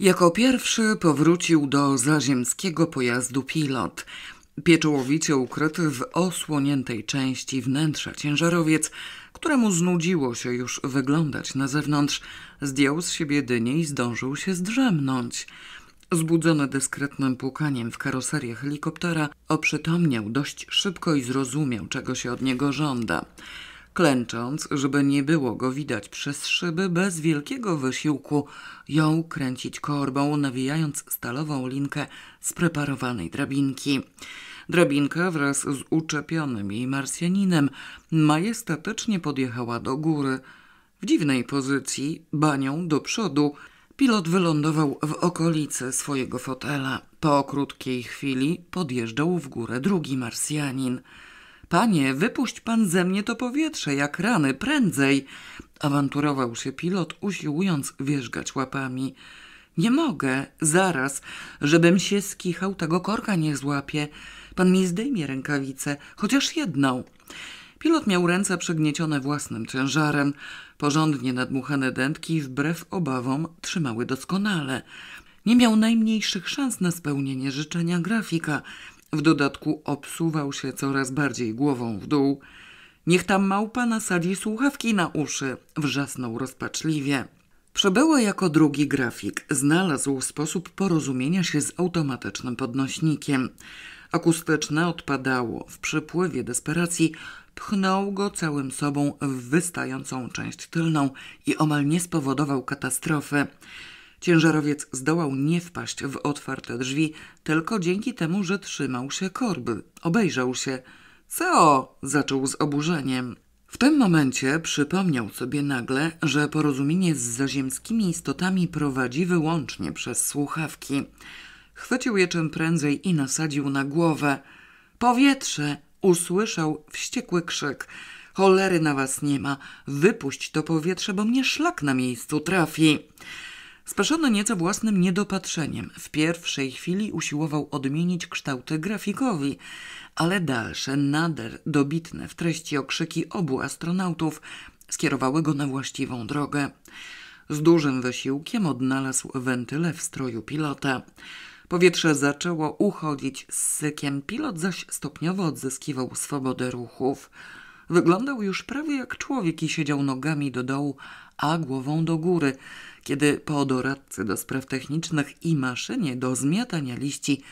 Jako pierwszy powrócił do zaziemskiego pojazdu pilot. Pieczołowicie ukryty w osłoniętej części wnętrza ciężarowiec, któremu znudziło się już wyglądać na zewnątrz, zdjął z siebie dynię i zdążył się zdrzemnąć. Zbudzony dyskretnym pukaniem w karoserię helikoptera, oprzytomniał dość szybko i zrozumiał, czego się od niego żąda. Klęcząc, żeby nie było go widać przez szyby, bez wielkiego wysiłku jął kręcić korbą, nawijając stalową linkę z preparowanej drabinki. Drabinka wraz z uczepionym jej marsjaninem majestatycznie podjechała do góry. W dziwnej pozycji, banią do przodu, pilot wylądował w okolicy swojego fotela. Po krótkiej chwili podjeżdżał w górę drugi marsjanin – Panie, wypuść pan ze mnie to powietrze, jak rany, prędzej! Awanturował się pilot, usiłując wierzgać łapami. Nie mogę, zaraz, żebym się skichał, tego korka nie złapie. Pan mi zdejmie rękawicę, chociaż jedną. Pilot miał ręce przygniecione własnym ciężarem. Porządnie nadmuchane dętki, wbrew obawom, trzymały doskonale. Nie miał najmniejszych szans na spełnienie życzenia grafika. W dodatku obsuwał się coraz bardziej głową w dół. Niech tam małpa nasadzi słuchawki na uszy, wrzasnął rozpaczliwie. Przebyły jako drugi grafik. Znalazł sposób porozumienia się z automatycznym podnośnikiem. Akustyczne odpadało. W przypływie desperacji pchnął go całym sobą w wystającą część tylną i omal nie spowodował katastrofy. Ciężarowiec zdołał nie wpaść w otwarte drzwi tylko dzięki temu, że trzymał się korby. Obejrzał się. Co? zaczął z oburzeniem. W tym momencie przypomniał sobie nagle, że porozumienie z zaziemskimi istotami prowadzi wyłącznie przez słuchawki. Chwycił je czym prędzej i nasadził na głowę. Powietrze! usłyszał wściekły krzyk. Cholery na was nie ma. Wypuść to powietrze, bo mnie szlak na miejscu trafi. Spaszono nieco własnym niedopatrzeniem. W pierwszej chwili usiłował odmienić kształty grafikowi, ale dalsze, nader dobitne w treści okrzyki obu astronautów skierowały go na właściwą drogę. Z dużym wysiłkiem odnalazł wentylę w stroju pilota. Powietrze zaczęło uchodzić z sykiem, pilot zaś stopniowo odzyskiwał swobodę ruchów. Wyglądał już prawie jak człowiek i siedział nogami do dołu, a głową do góry, kiedy po doradcy do spraw technicznych i maszynie do zmiatania liści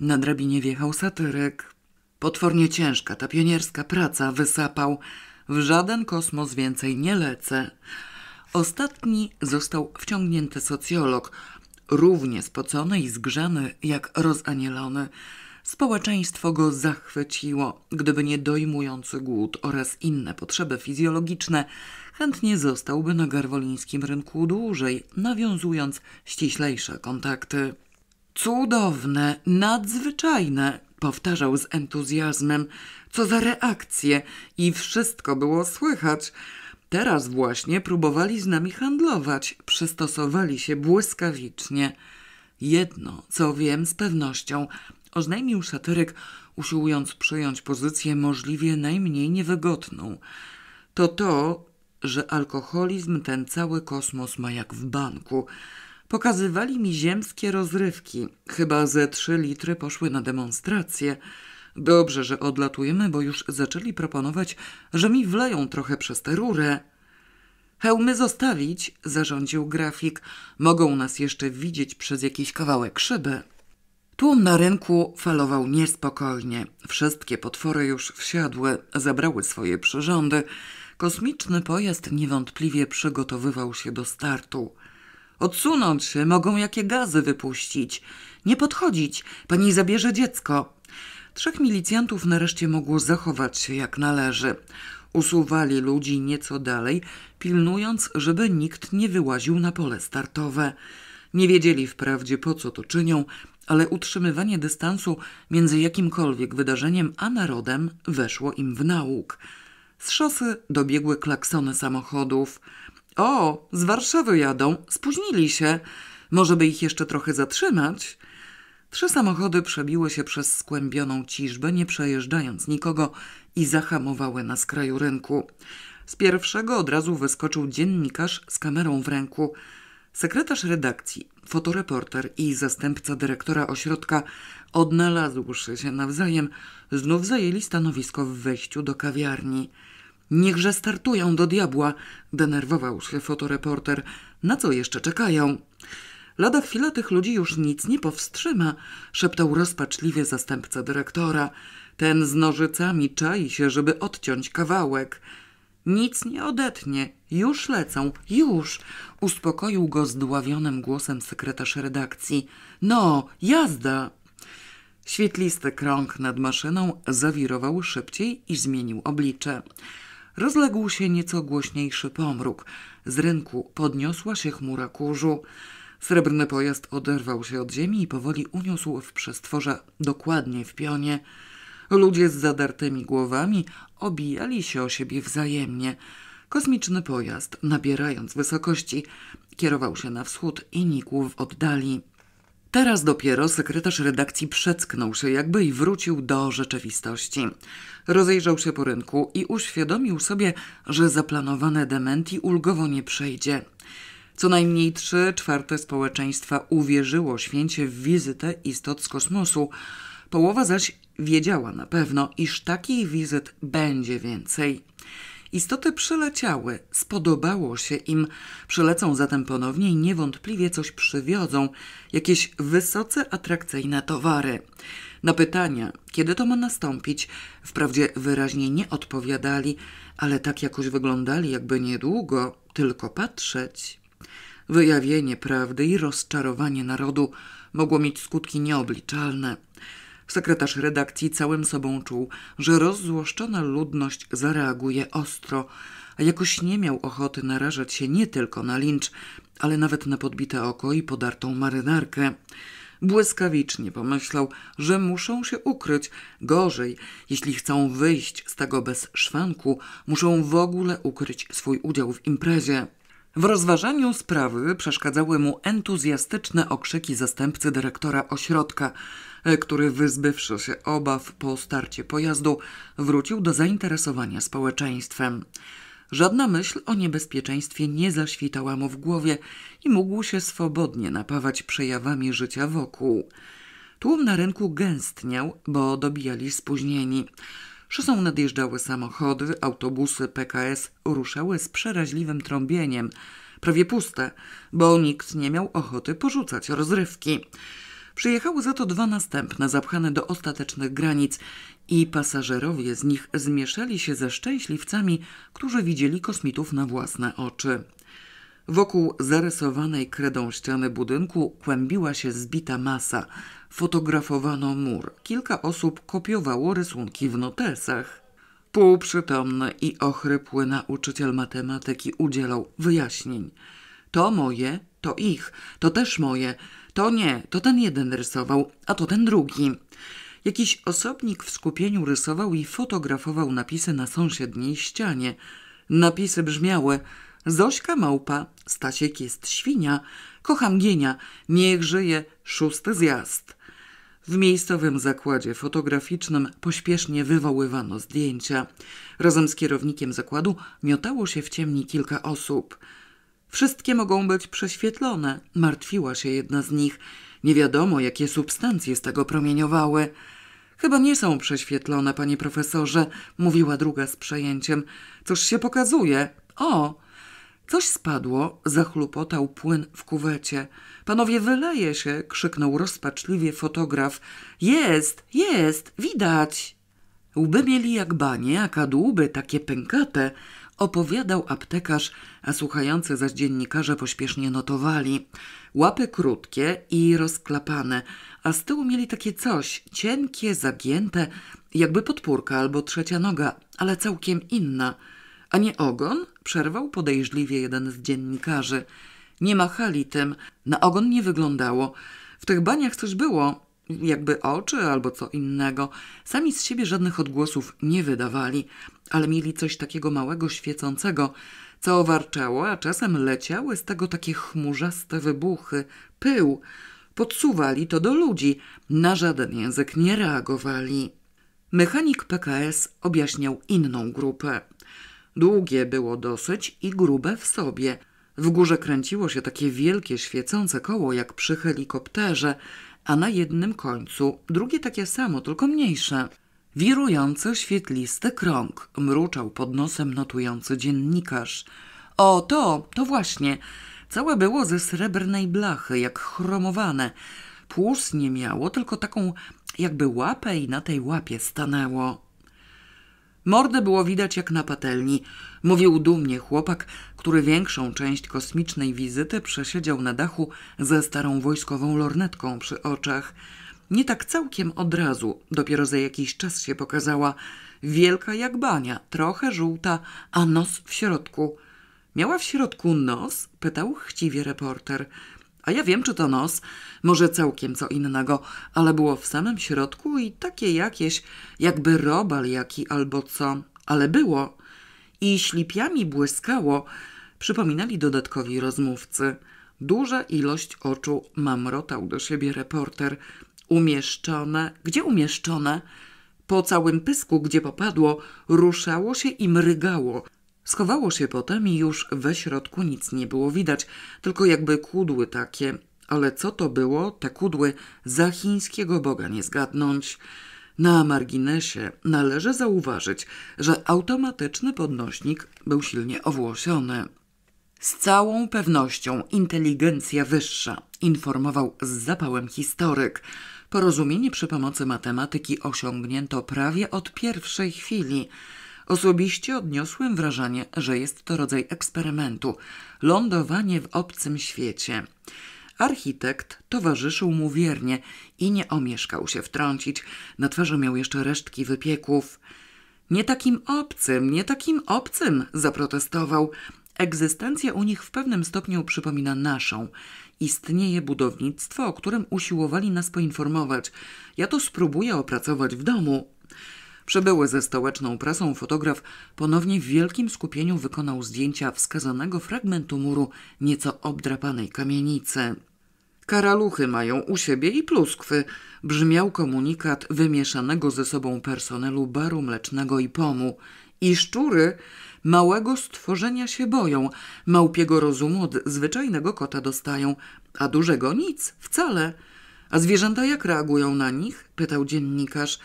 na drabinie wjechał satyrek. Potwornie ciężka ta pionierska praca wysapał. W żaden kosmos więcej nie lecę. Ostatni został wciągnięty socjolog, równie spocony i zgrzany jak rozanielony. Społeczeństwo go zachwyciło. Gdyby nie dojmujący głód oraz inne potrzeby fizjologiczne, chętnie zostałby na garwolińskim rynku dłużej, nawiązując ściślejsze kontakty. Cudowne, nadzwyczajne, powtarzał z entuzjazmem. Co za reakcje i wszystko było słychać. Teraz właśnie próbowali z nami handlować, przystosowali się błyskawicznie. Jedno, co wiem z pewnością, oznajmił satyryk, usiłując przyjąć pozycję możliwie najmniej niewygodną. To to, że alkoholizm ten cały kosmos ma jak w banku. Pokazywali mi ziemskie rozrywki. Chyba ze trzy litry poszły na demonstrację. Dobrze, że odlatujemy, bo już zaczęli proponować, że mi wleją trochę przez tę rurę. Hełmy zostawić, zarządził grafik. Mogą nas jeszcze widzieć przez jakiś kawałek szyby. Tłum na rynku falował niespokojnie. Wszystkie potwory już wsiadły, zabrały swoje przyrządy. Kosmiczny pojazd niewątpliwie przygotowywał się do startu. Odsunąć się, mogą jakie gazy wypuścić. Nie podchodzić, pani zabierze dziecko. Trzech milicjantów nareszcie mogło zachować się jak należy. Usuwali ludzi nieco dalej, pilnując, żeby nikt nie wyłaził na pole startowe. Nie wiedzieli wprawdzie po co to czynią, ale utrzymywanie dystansu między jakimkolwiek wydarzeniem a narodem weszło im w nauk. Z szosy dobiegły klaksony samochodów. O, z Warszawy jadą, spóźnili się. Może by ich jeszcze trochę zatrzymać? Trzy samochody przebiły się przez skłębioną ciżbę, nie przejeżdżając nikogo i zahamowały na skraju rynku. Z pierwszego od razu wyskoczył dziennikarz z kamerą w ręku – Sekretarz redakcji, fotoreporter i zastępca dyrektora ośrodka, odnalazłszy się nawzajem, znów zajęli stanowisko w wejściu do kawiarni. Niechże startują do diabła, denerwował się fotoreporter. Na co jeszcze czekają? Lada chwila tych ludzi już nic nie powstrzyma, szeptał rozpaczliwie zastępca dyrektora. Ten z nożycami czai się, żeby odciąć kawałek. Nic nie odetnie. Już lecą, już! Uspokoił go zdławionym głosem sekretarz redakcji. No, jazda! Świetlisty krąg nad maszyną zawirował szybciej i zmienił oblicze. Rozległ się nieco głośniejszy pomruk. Z rynku podniosła się chmura kurzu. Srebrny pojazd oderwał się od ziemi i powoli uniósł w przestworze, dokładnie w pionie. Ludzie z zadartymi głowami obijali się o siebie wzajemnie. Kosmiczny pojazd, nabierając wysokości, kierował się na wschód i nikł w oddali. Teraz dopiero sekretarz redakcji przecknął się jakby i wrócił do rzeczywistości. Rozejrzał się po rynku i uświadomił sobie, że zaplanowane dementi ulgowo nie przejdzie. Co najmniej trzy czwarte społeczeństwa uwierzyło święcie w wizytę istot z kosmosu, połowa zaś Wiedziała na pewno, iż takich wizyt będzie więcej. Istoty przyleciały, spodobało się im, przylecą zatem ponownie i niewątpliwie coś przywiozą, jakieś wysoce atrakcyjne towary. Na pytania, kiedy to ma nastąpić, wprawdzie wyraźnie nie odpowiadali, ale tak jakoś wyglądali, jakby niedługo, tylko patrzeć. Wyjawienie prawdy i rozczarowanie narodu mogło mieć skutki nieobliczalne. Sekretarz redakcji całym sobą czuł, że rozzłoszczona ludność zareaguje ostro, a jakoś nie miał ochoty narażać się nie tylko na lincz, ale nawet na podbite oko i podartą marynarkę. Błyskawicznie pomyślał, że muszą się ukryć. Gorzej, jeśli chcą wyjść z tego bez szwanku, muszą w ogóle ukryć swój udział w imprezie. W rozważaniu sprawy przeszkadzały mu entuzjastyczne okrzyki zastępcy dyrektora ośrodka. E, który wyzbywszy się obaw po starcie pojazdu, wrócił do zainteresowania społeczeństwem. Żadna myśl o niebezpieczeństwie nie zaświtała mu w głowie i mógł się swobodnie napawać przejawami życia wokół. Tłum na rynku gęstniał, bo dobijali spóźnieni. Szosą nadjeżdżały samochody, autobusy PKS ruszały z przeraźliwym trąbieniem, prawie puste, bo nikt nie miał ochoty porzucać rozrywki. Przyjechały za to dwa następne, zapchane do ostatecznych granic i pasażerowie z nich zmieszali się ze szczęśliwcami, którzy widzieli kosmitów na własne oczy. Wokół zarysowanej kredą ściany budynku kłębiła się zbita masa. Fotografowano mur. Kilka osób kopiowało rysunki w notesach. Półprzytomny i ochrypły nauczyciel matematyki udzielał wyjaśnień. To moje, to ich, to też moje to nie, to ten jeden rysował, a to ten drugi. Jakiś osobnik w skupieniu rysował i fotografował napisy na sąsiedniej ścianie. Napisy brzmiały Zośka małpa, Stasiek jest świnia, kocham gienia, niech żyje szósty zjazd. W miejscowym zakładzie fotograficznym pośpiesznie wywoływano zdjęcia. Razem z kierownikiem zakładu miotało się w ciemni kilka osób – Wszystkie mogą być prześwietlone, martwiła się jedna z nich. Nie wiadomo, jakie substancje z tego promieniowały. Chyba nie są prześwietlone, panie profesorze, mówiła druga z przejęciem. Coś się pokazuje. O! Coś spadło, zachlupotał płyn w kuwecie. Panowie, wyleje się, krzyknął rozpaczliwie fotograf. Jest, jest, widać. Łby mieli jak banie, a kadłuby takie pękate opowiadał aptekarz, a słuchający zaś dziennikarze pośpiesznie notowali. Łapy krótkie i rozklapane, a z tyłu mieli takie coś, cienkie, zagięte, jakby podpórka albo trzecia noga, ale całkiem inna. A nie ogon? przerwał podejrzliwie jeden z dziennikarzy. Nie machali tym, na ogon nie wyglądało. W tych baniach coś było, jakby oczy albo co innego. Sami z siebie żadnych odgłosów nie wydawali, ale mieli coś takiego małego, świecącego, co warczało, a czasem leciały z tego takie chmurzaste wybuchy, pył. Podsuwali to do ludzi, na żaden język nie reagowali. Mechanik PKS objaśniał inną grupę. Długie było dosyć i grube w sobie. W górze kręciło się takie wielkie świecące koło jak przy helikopterze, a na jednym końcu drugie takie samo, tylko mniejsze. Wirujący, świetlisty krąg, mruczał pod nosem notujący dziennikarz. O, to, to właśnie. Całe było ze srebrnej blachy, jak chromowane. Płuc nie miało, tylko taką jakby łapę i na tej łapie stanęło. Mordę było widać jak na patelni. Mówił dumnie chłopak, który większą część kosmicznej wizyty przesiedział na dachu ze starą wojskową lornetką przy oczach. Nie tak całkiem od razu, dopiero za jakiś czas się pokazała. Wielka jak bania, trochę żółta, a nos w środku. Miała w środku nos? pytał chciwie reporter. A ja wiem, czy to nos, może całkiem co innego, ale było w samym środku i takie jakieś, jakby robal jaki albo co, ale było. I ślipiami błyskało, Przypominali dodatkowi rozmówcy. Duża ilość oczu mamrotał do siebie reporter. Umieszczone, gdzie umieszczone? Po całym pysku, gdzie popadło, ruszało się i mrygało. Schowało się potem i już we środku nic nie było widać, tylko jakby kudły takie. Ale co to było, te kudły, za chińskiego boga nie zgadnąć. Na marginesie należy zauważyć, że automatyczny podnośnik był silnie owłosiony. Z całą pewnością inteligencja wyższa, informował z zapałem historyk. Porozumienie przy pomocy matematyki osiągnięto prawie od pierwszej chwili. Osobiście odniosłem wrażenie, że jest to rodzaj eksperymentu lądowanie w obcym świecie. Architekt towarzyszył mu wiernie i nie omieszkał się wtrącić. Na twarzy miał jeszcze resztki wypieków. Nie takim obcym, nie takim obcym, zaprotestował. Egzystencja u nich w pewnym stopniu przypomina naszą. Istnieje budownictwo, o którym usiłowali nas poinformować. Ja to spróbuję opracować w domu. Przybyły ze stołeczną prasą fotograf ponownie w wielkim skupieniu wykonał zdjęcia wskazanego fragmentu muru nieco obdrapanej kamienicy. Karaluchy mają u siebie i pluskwy, brzmiał komunikat wymieszanego ze sobą personelu baru mlecznego i pomu. I szczury małego stworzenia się boją, małpiego rozumu od zwyczajnego kota dostają, a dużego nic, wcale. A zwierzęta jak reagują na nich? pytał dziennikarz.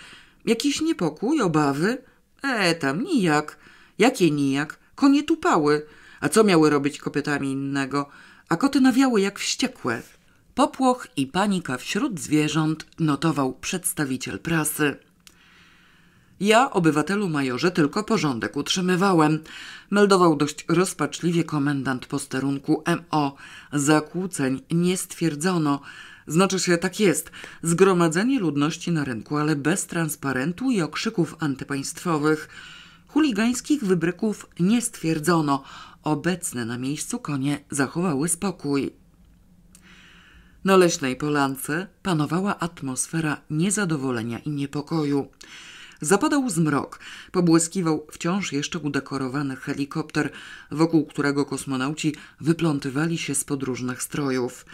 Jakiś niepokój, obawy? E, tam nijak. Jakie nijak? Konie tupały. A co miały robić kopytami innego? A koty nawiały jak wściekłe. Popłoch i panika wśród zwierząt notował przedstawiciel prasy. Ja, obywatelu majorze, tylko porządek utrzymywałem, meldował dość rozpaczliwie komendant posterunku MO. Zakłóceń nie stwierdzono. Znaczy się, tak jest. Zgromadzenie ludności na rynku, ale bez transparentu i okrzyków antypaństwowych. Chuligańskich wybryków nie stwierdzono. Obecne na miejscu konie zachowały spokój. Na leśnej polance panowała atmosfera niezadowolenia i niepokoju. Zapadał zmrok, pobłyskiwał wciąż jeszcze udekorowany helikopter, wokół którego kosmonauci wyplątywali się z podróżnych strojów.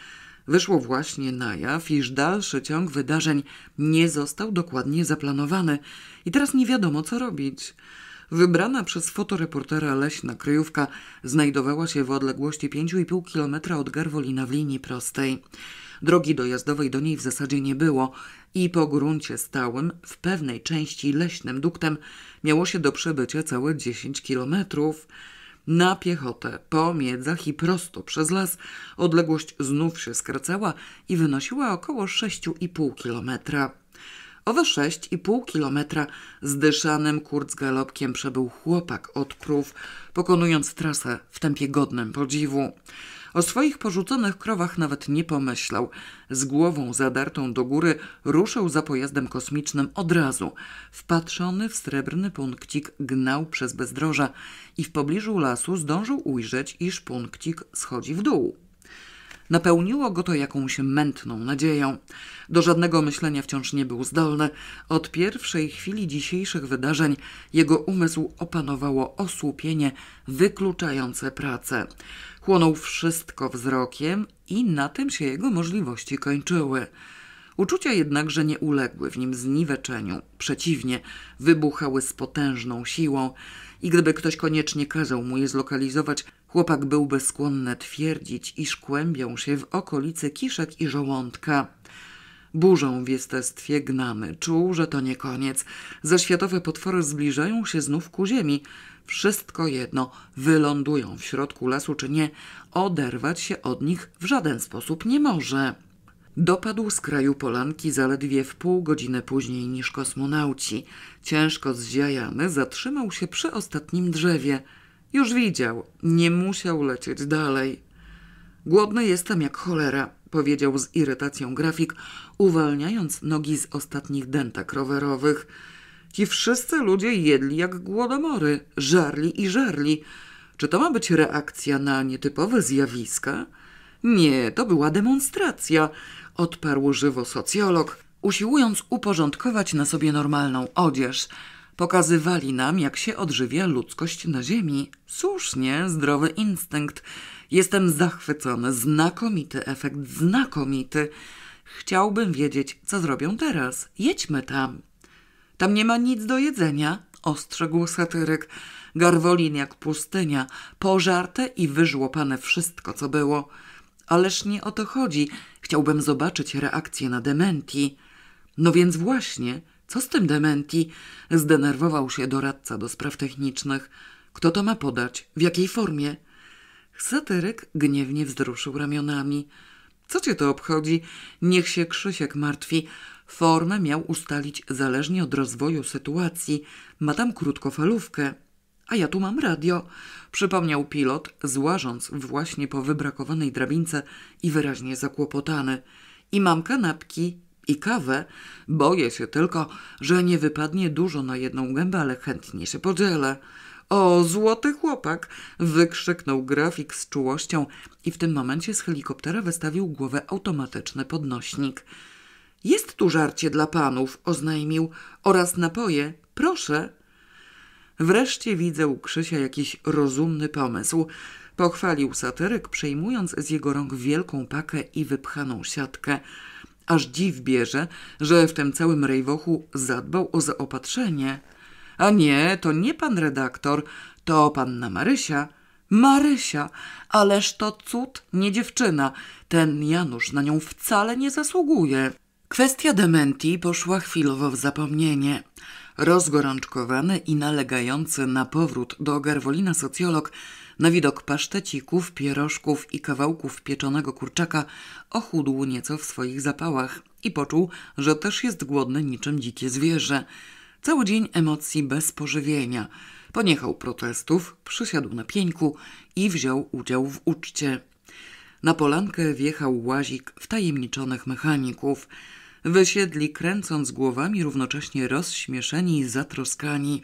Wyszło właśnie na jaw, iż dalszy ciąg wydarzeń nie został dokładnie zaplanowany i teraz nie wiadomo, co robić. Wybrana przez fotoreportera leśna kryjówka znajdowała się w odległości 5,5 kilometra od Garwolina w linii prostej. Drogi dojazdowej do niej w zasadzie nie było i po gruncie stałym, w pewnej części leśnym duktem, miało się do przebycia całe 10 kilometrów. Na piechotę, po miedzach i prosto przez las odległość znów się skracała i wynosiła około 6,5 kilometra. Owe 6,5 kilometra zdyszanym galopkiem przebył chłopak od krów, pokonując trasę w tempie godnym podziwu. O swoich porzuconych krowach nawet nie pomyślał. Z głową zadartą do góry ruszył za pojazdem kosmicznym od razu. Wpatrzony w srebrny punkcik gnał przez bezdroża i w pobliżu lasu zdążył ujrzeć, iż punkcik schodzi w dół. Napełniło go to jakąś mętną nadzieją. Do żadnego myślenia wciąż nie był zdolny. Od pierwszej chwili dzisiejszych wydarzeń jego umysł opanowało osłupienie wykluczające pracę. Chłonął wszystko wzrokiem i na tym się jego możliwości kończyły. Uczucia jednakże nie uległy w nim zniweczeniu, przeciwnie, wybuchały z potężną siłą i gdyby ktoś koniecznie kazał mu je zlokalizować, chłopak byłby skłonny twierdzić, iż kłębią się w okolicy kiszek i żołądka. Burzą w jestestwie gnamy, czuł, że to nie koniec. Zaświatowe potwory zbliżają się znów ku ziemi, wszystko jedno, wylądują w środku lasu czy nie, oderwać się od nich w żaden sposób nie może. Dopadł z kraju Polanki zaledwie w pół godziny później niż kosmonauci. Ciężko zziajany zatrzymał się przy ostatnim drzewie. Już widział, nie musiał lecieć dalej. Głodny jestem jak cholera, powiedział z irytacją grafik, uwalniając nogi z ostatnich dętek rowerowych. Ci wszyscy ludzie jedli jak głodomory, żarli i żarli. Czy to ma być reakcja na nietypowe zjawiska? Nie, to była demonstracja, odparł żywo socjolog, usiłując uporządkować na sobie normalną odzież. Pokazywali nam, jak się odżywia ludzkość na ziemi. Słusznie, zdrowy instynkt. Jestem zachwycony, znakomity efekt, znakomity. Chciałbym wiedzieć, co zrobią teraz. Jedźmy tam. Tam nie ma nic do jedzenia, ostrzegł satyryk. Garwolin jak pustynia, pożarte i wyżłopane wszystko, co było. Ależ nie o to chodzi. Chciałbym zobaczyć reakcję na dementi. No więc właśnie, co z tym dementi? Zdenerwował się doradca do spraw technicznych. Kto to ma podać? W jakiej formie? Satyryk gniewnie wzruszył ramionami. Co cię to obchodzi? Niech się Krzysiek martwi. Formę miał ustalić zależnie od rozwoju sytuacji. Ma tam krótkofalówkę. A ja tu mam radio, przypomniał pilot, złażąc właśnie po wybrakowanej drabince i wyraźnie zakłopotany. I mam kanapki i kawę. Boję się tylko, że nie wypadnie dużo na jedną gębę, ale chętnie się podzielę. O, złoty chłopak! wykrzyknął grafik z czułością i w tym momencie z helikoptera wystawił głowę automatyczny podnośnik. Jest tu żarcie dla panów, oznajmił, oraz napoje. Proszę. Wreszcie widzę u Krzysia jakiś rozumny pomysł. Pochwalił satyryk, przejmując z jego rąk wielką pakę i wypchaną siatkę. Aż dziw bierze, że w tym całym rejwochu zadbał o zaopatrzenie. A nie, to nie pan redaktor, to panna Marysia. Marysia, ależ to cud, nie dziewczyna. Ten Janusz na nią wcale nie zasługuje. Kwestia dementii poszła chwilowo w zapomnienie. Rozgorączkowany i nalegający na powrót do Garwolina socjolog na widok pasztecików, pierożków i kawałków pieczonego kurczaka ochudł nieco w swoich zapałach i poczuł, że też jest głodny niczym dzikie zwierzę. Cały dzień emocji bez pożywienia. Poniechał protestów, przysiadł na pieńku i wziął udział w uczcie. Na polankę wjechał łazik wtajemniczonych mechaników – Wysiedli, kręcąc głowami, równocześnie rozśmieszeni i zatroskani.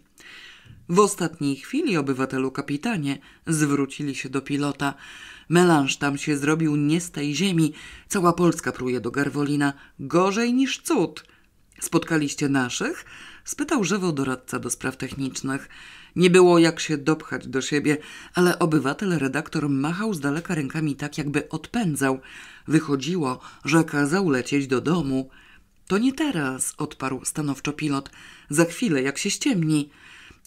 W ostatniej chwili, obywatelu kapitanie, zwrócili się do pilota. Melanż tam się zrobił nie z tej ziemi. Cała Polska pruje do Garwolina. Gorzej niż cud. Spotkaliście naszych? Spytał żywo doradca do spraw technicznych. Nie było jak się dopchać do siebie, ale obywatel redaktor machał z daleka rękami tak, jakby odpędzał. Wychodziło, że kazał lecieć do domu. To nie teraz, odparł stanowczo pilot. Za chwilę, jak się ściemni.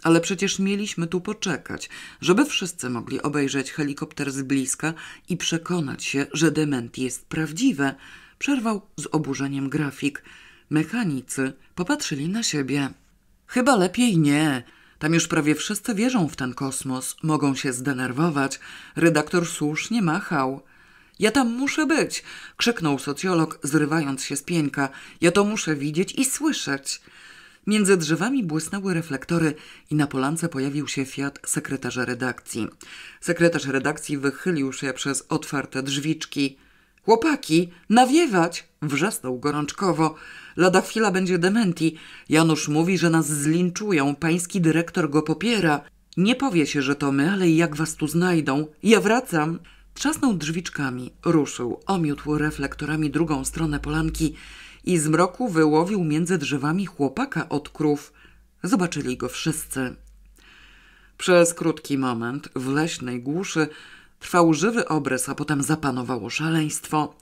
Ale przecież mieliśmy tu poczekać, żeby wszyscy mogli obejrzeć helikopter z bliska i przekonać się, że dement jest prawdziwe, przerwał z oburzeniem grafik. Mechanicy popatrzyli na siebie. Chyba lepiej nie. Tam już prawie wszyscy wierzą w ten kosmos, mogą się zdenerwować. Redaktor słusznie machał. Ja tam muszę być! krzyknął socjolog, zrywając się z pieńka. Ja to muszę widzieć i słyszeć. Między drzewami błysnęły reflektory i na polance pojawił się Fiat sekretarza redakcji. Sekretarz redakcji wychylił się przez otwarte drzwiczki. Chłopaki, nawiewać! wrzasnął gorączkowo. Lada chwila będzie dementi. Janusz mówi, że nas zlinczują, pański dyrektor go popiera. Nie powie się, że to my, ale jak was tu znajdą? Ja wracam. Trzasnął drzwiczkami, ruszył, omiótł reflektorami drugą stronę polanki i z mroku wyłowił między drzewami chłopaka od krów. Zobaczyli go wszyscy. Przez krótki moment w leśnej głuszy trwał żywy obrys, a potem zapanowało szaleństwo.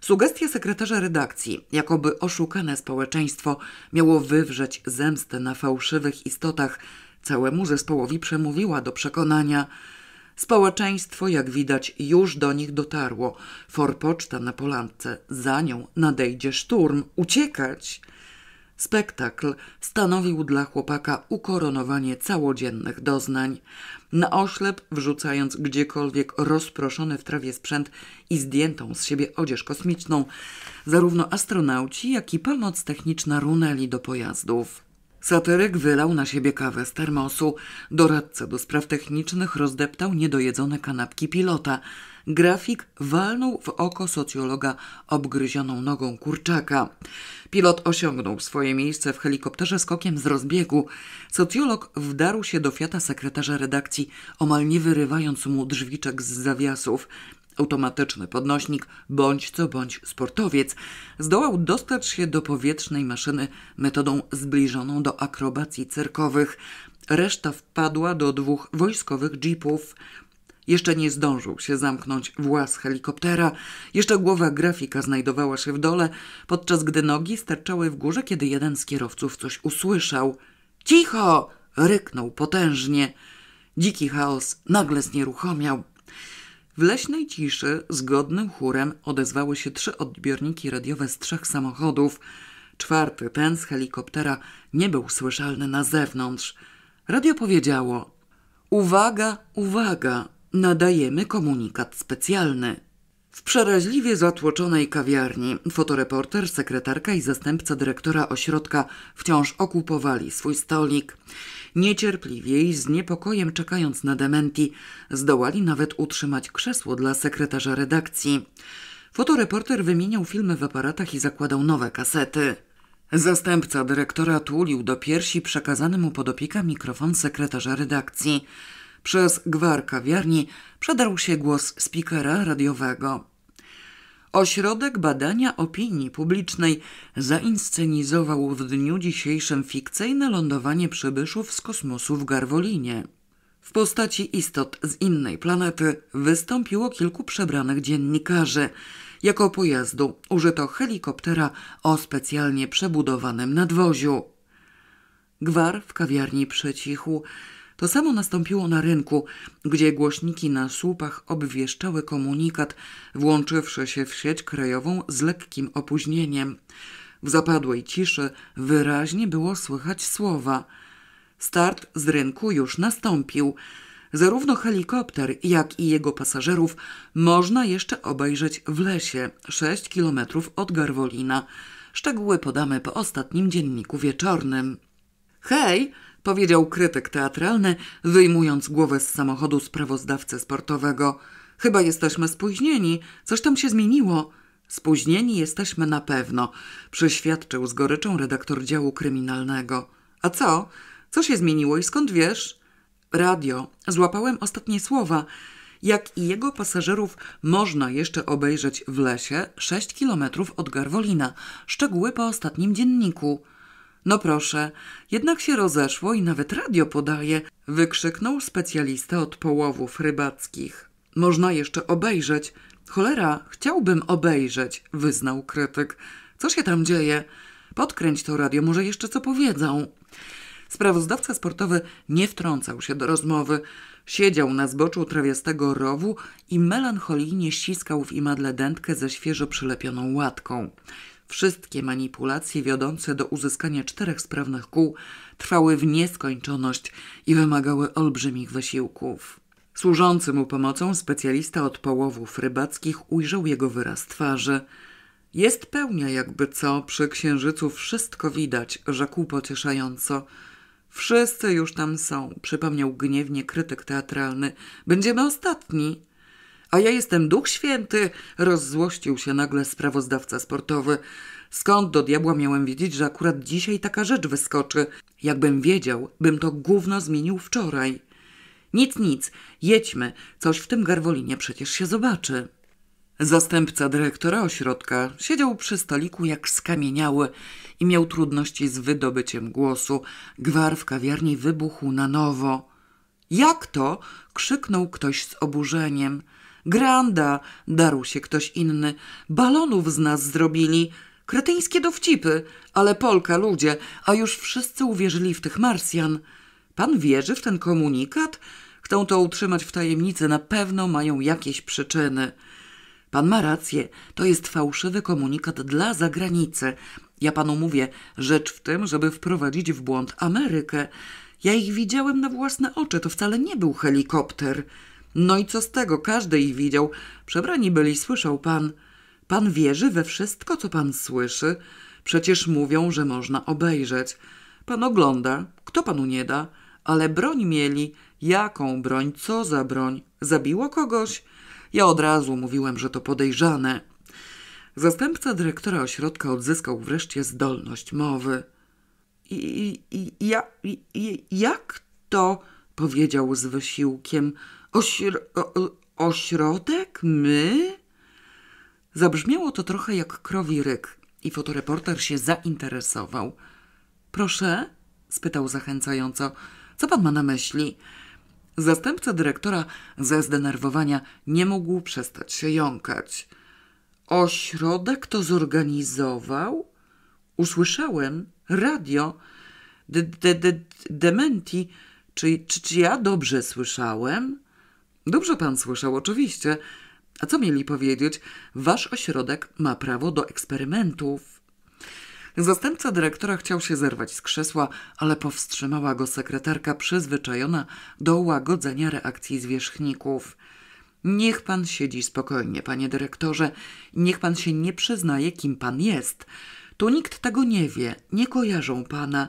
Sugestia sekretarza redakcji, jakoby oszukane społeczeństwo miało wywrzeć zemstę na fałszywych istotach, całemu zespołowi przemówiła do przekonania – Społeczeństwo, jak widać, już do nich dotarło. Forpoczta na polance, za nią nadejdzie szturm, uciekać. Spektakl stanowił dla chłopaka ukoronowanie całodziennych doznań. Na oślep, wrzucając gdziekolwiek rozproszony w trawie sprzęt i zdjętą z siebie odzież kosmiczną, zarówno astronauci, jak i pomoc techniczna runęli do pojazdów. Satyryk wylał na siebie kawę z termosu. Doradca do spraw technicznych rozdeptał niedojedzone kanapki pilota. Grafik walnął w oko socjologa obgryzioną nogą kurczaka. Pilot osiągnął swoje miejsce w helikopterze skokiem z rozbiegu. Socjolog wdarł się do fiata sekretarza redakcji, omal nie wyrywając mu drzwiczek z zawiasów automatyczny podnośnik bądź co bądź sportowiec zdołał dostać się do powietrznej maszyny metodą zbliżoną do akrobacji cyrkowych. Reszta wpadła do dwóch wojskowych jeepów. Jeszcze nie zdążył się zamknąć w helikoptera, jeszcze głowa grafika znajdowała się w dole, podczas gdy nogi sterczały w górze, kiedy jeden z kierowców coś usłyszał. Cicho! ryknął potężnie. Dziki chaos nagle znieruchomiał. W leśnej ciszy zgodnym chórem odezwały się trzy odbiorniki radiowe z trzech samochodów. Czwarty, ten z helikoptera, nie był słyszalny na zewnątrz. Radio powiedziało: Uwaga, uwaga, nadajemy komunikat specjalny. W przeraźliwie zatłoczonej kawiarni fotoreporter, sekretarka i zastępca dyrektora ośrodka wciąż okupowali swój stolik. Niecierpliwie i z niepokojem czekając na dementi, zdołali nawet utrzymać krzesło dla sekretarza redakcji. Fotoreporter wymieniał filmy w aparatach i zakładał nowe kasety. Zastępca dyrektora tulił do piersi przekazany mu pod opiekę mikrofon sekretarza redakcji – przez gwar kawiarni przedarł się głos spikera radiowego. Ośrodek Badania Opinii Publicznej zainscenizował w dniu dzisiejszym fikcyjne lądowanie przybyszów z kosmosu w Garwolinie. W postaci istot z innej planety wystąpiło kilku przebranych dziennikarzy. Jako pojazdu użyto helikoptera o specjalnie przebudowanym nadwoziu. Gwar w kawiarni przycichł. To samo nastąpiło na rynku, gdzie głośniki na słupach obwieszczały komunikat, włączywszy się w sieć krajową z lekkim opóźnieniem. W zapadłej ciszy wyraźnie było słychać słowa. Start z rynku już nastąpił. Zarówno helikopter, jak i jego pasażerów można jeszcze obejrzeć w lesie, 6 kilometrów od Garwolina. Szczegóły podamy po ostatnim dzienniku wieczornym. Hej! powiedział krytyk teatralny, wyjmując głowę z samochodu sprawozdawcy sportowego. Chyba jesteśmy spóźnieni, coś tam się zmieniło. Spóźnieni jesteśmy na pewno, przyświadczył z goryczą redaktor działu kryminalnego. A co? Co się zmieniło i skąd wiesz? Radio. Złapałem ostatnie słowa. Jak i jego pasażerów można jeszcze obejrzeć w lesie sześć kilometrów od Garwolina. Szczegóły po ostatnim dzienniku. No proszę, jednak się rozeszło i nawet radio podaje, wykrzyknął specjalista od połowów rybackich. Można jeszcze obejrzeć. Cholera, chciałbym obejrzeć, wyznał krytyk. Co się tam dzieje? Podkręć to radio, może jeszcze co powiedzą. Sprawozdawca sportowy nie wtrącał się do rozmowy. Siedział na zboczu trawiastego rowu i melancholijnie ściskał w imadle dętkę ze świeżo przylepioną łatką. Wszystkie manipulacje wiodące do uzyskania czterech sprawnych kół trwały w nieskończoność i wymagały olbrzymich wysiłków. Służący mu pomocą specjalista od połowów rybackich ujrzał jego wyraz twarzy. Jest pełnia jakby co, przy księżycu wszystko widać, rzekł pocieszająco. Wszyscy już tam są, przypomniał gniewnie krytyk teatralny. Będziemy ostatni. A ja jestem Duch Święty, rozzłościł się nagle sprawozdawca sportowy. Skąd do diabła miałem wiedzieć, że akurat dzisiaj taka rzecz wyskoczy? Jakbym wiedział, bym to gówno zmienił wczoraj. Nic, nic, jedźmy, coś w tym garwolinie przecież się zobaczy. Zastępca dyrektora ośrodka siedział przy stoliku jak skamieniały i miał trudności z wydobyciem głosu. Gwar w kawiarni wybuchł na nowo. Jak to? krzyknął ktoś z oburzeniem. Granda, darł się ktoś inny. Balonów z nas zrobili. Kretyńskie dowcipy, ale Polka, ludzie, a już wszyscy uwierzyli w tych Marsjan. Pan wierzy w ten komunikat? Chcą to utrzymać w tajemnicy, na pewno mają jakieś przyczyny. Pan ma rację, to jest fałszywy komunikat dla zagranicy. Ja panu mówię, rzecz w tym, żeby wprowadzić w błąd Amerykę. Ja ich widziałem na własne oczy, to wcale nie był helikopter. No i co z tego? Każdy ich widział. Przebrani byli, słyszał pan. Pan wierzy we wszystko, co pan słyszy. Przecież mówią, że można obejrzeć. Pan ogląda, kto panu nie da, ale broń mieli. Jaką broń? Co za broń? Zabiło kogoś? Ja od razu mówiłem, że to podejrzane. Zastępca dyrektora ośrodka odzyskał wreszcie zdolność mowy. I, i, ja, i, jak to? powiedział z wysiłkiem. Ośro ośrodek? My? Zabrzmiało to trochę jak krowi ryk i fotoreporter się zainteresował. Proszę? spytał zachęcająco. Co pan ma na myśli? Zastępca dyrektora ze zdenerwowania nie mógł przestać się jąkać. Ośrodek to zorganizował? Usłyszałem radio. D -d -d Dementi, czy, czy, czy ja dobrze słyszałem? Dobrze pan słyszał, oczywiście. A co mieli powiedzieć? Wasz ośrodek ma prawo do eksperymentów. Zastępca dyrektora chciał się zerwać z krzesła, ale powstrzymała go sekretarka przyzwyczajona do łagodzenia reakcji zwierzchników. Niech pan siedzi spokojnie, panie dyrektorze. Niech pan się nie przyznaje, kim pan jest. Tu nikt tego nie wie, nie kojarzą pana.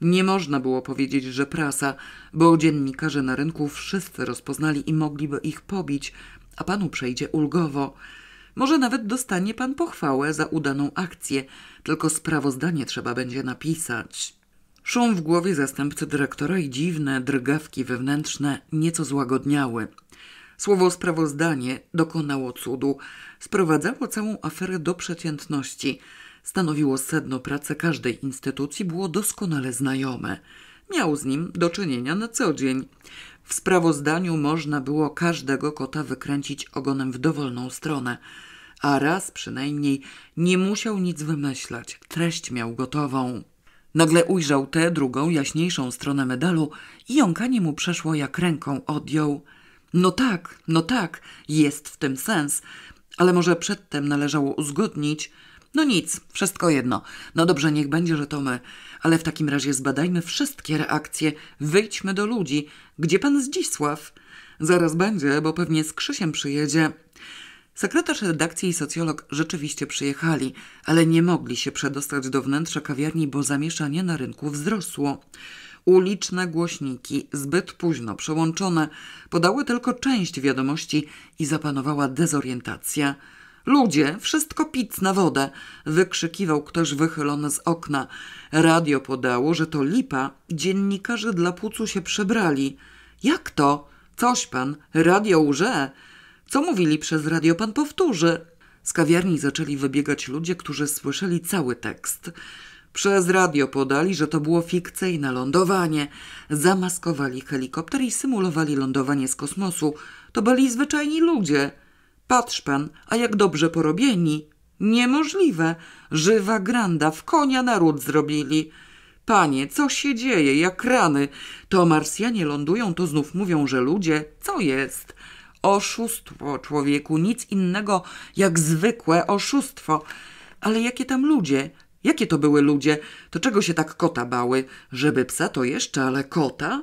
Nie można było powiedzieć, że prasa, bo dziennikarze na rynku wszyscy rozpoznali i mogliby ich pobić, a panu przejdzie ulgowo. Może nawet dostanie pan pochwałę za udaną akcję, tylko sprawozdanie trzeba będzie napisać. Szum w głowie zastępcy dyrektora i dziwne drgawki wewnętrzne nieco złagodniały. Słowo sprawozdanie dokonało cudu. Sprowadzało całą aferę do przeciętności – stanowiło sedno pracy każdej instytucji, było doskonale znajome. Miał z nim do czynienia na co dzień. W sprawozdaniu można było każdego kota wykręcić ogonem w dowolną stronę, a raz przynajmniej nie musiał nic wymyślać, treść miał gotową. Nagle ujrzał tę drugą, jaśniejszą stronę medalu i jąkanie mu przeszło jak ręką odjął. No tak, no tak, jest w tym sens, ale może przedtem należało uzgodnić – no nic, wszystko jedno. No dobrze, niech będzie, że to my. Ale w takim razie zbadajmy wszystkie reakcje. Wyjdźmy do ludzi. Gdzie pan Zdzisław? Zaraz będzie, bo pewnie z Krzysiem przyjedzie. Sekretarz redakcji i socjolog rzeczywiście przyjechali, ale nie mogli się przedostać do wnętrza kawiarni, bo zamieszanie na rynku wzrosło. Uliczne głośniki, zbyt późno przełączone, podały tylko część wiadomości i zapanowała dezorientacja. Ludzie, wszystko pic na wodę! wykrzykiwał ktoś wychylony z okna. Radio podało, że to lipa. Dziennikarze dla płucu się przebrali. Jak to? Coś pan, radio łże. Co mówili przez radio, pan powtórzy. Z kawiarni zaczęli wybiegać ludzie, którzy słyszeli cały tekst. Przez radio podali, że to było fikcyjne lądowanie. Zamaskowali helikopter i symulowali lądowanie z kosmosu. To byli zwyczajni ludzie. Patrz pan, a jak dobrze porobieni. Niemożliwe. Żywa granda, w konia naród zrobili. Panie, co się dzieje, jak rany? To Marsjanie lądują, to znów mówią, że ludzie. Co jest? Oszustwo, człowieku, nic innego jak zwykłe oszustwo. Ale jakie tam ludzie? Jakie to były ludzie? To czego się tak kota bały? Żeby psa to jeszcze, ale kota?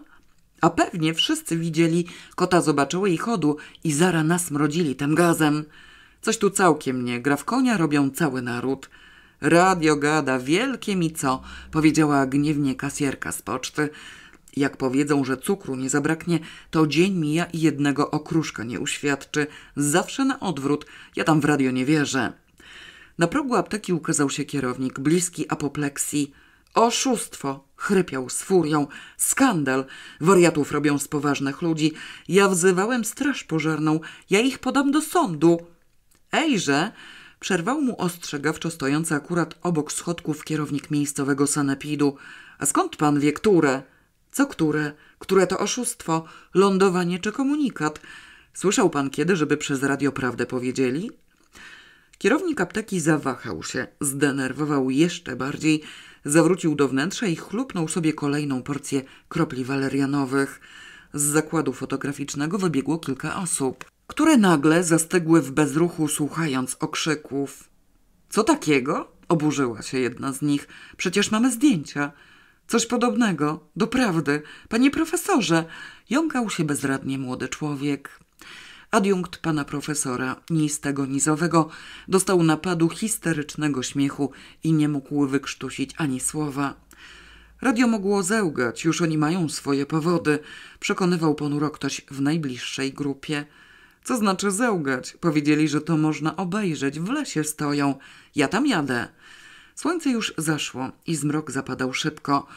A pewnie wszyscy widzieli, kota zobaczyły i chodu i zara nasmrodzili tym gazem. Coś tu całkiem nie gra w konia, robią cały naród. Radio gada, wielkie mi co, powiedziała gniewnie kasjerka z poczty. Jak powiedzą, że cukru nie zabraknie, to dzień mija i jednego okruszka nie uświadczy. Zawsze na odwrót, ja tam w radio nie wierzę. Na progu apteki ukazał się kierownik, bliski apopleksji. Oszustwo, chrypiał z furią. Skandal. Wariatów robią z poważnych ludzi. Ja wzywałem straż pożarną. Ja ich podam do sądu. Ejże, przerwał mu ostrzegawczo stojący akurat obok schodków kierownik miejscowego sanepidu. A skąd pan wie, które? Co które? Które to oszustwo? Lądowanie czy komunikat? Słyszał pan kiedy, żeby przez radio prawdę powiedzieli? Kierownik apteki zawahał się, zdenerwował jeszcze bardziej, Zawrócił do wnętrza i chlupnął sobie kolejną porcję kropli walerianowych. Z zakładu fotograficznego wybiegło kilka osób, które nagle zastygły w bezruchu, słuchając okrzyków. Co takiego? Oburzyła się jedna z nich. Przecież mamy zdjęcia. Coś podobnego, doprawdy. Panie profesorze, jąkał się bezradnie młody człowiek. Adiunkt pana profesora Nistego Nizowego dostał napadu histerycznego śmiechu i nie mógł wykrztusić ani słowa. Radio mogło zełgać, już oni mają swoje powody, przekonywał ponuro ktoś w najbliższej grupie. Co znaczy zełgać? Powiedzieli, że to można obejrzeć, w lesie stoją. Ja tam jadę. Słońce już zaszło i zmrok zapadał szybko.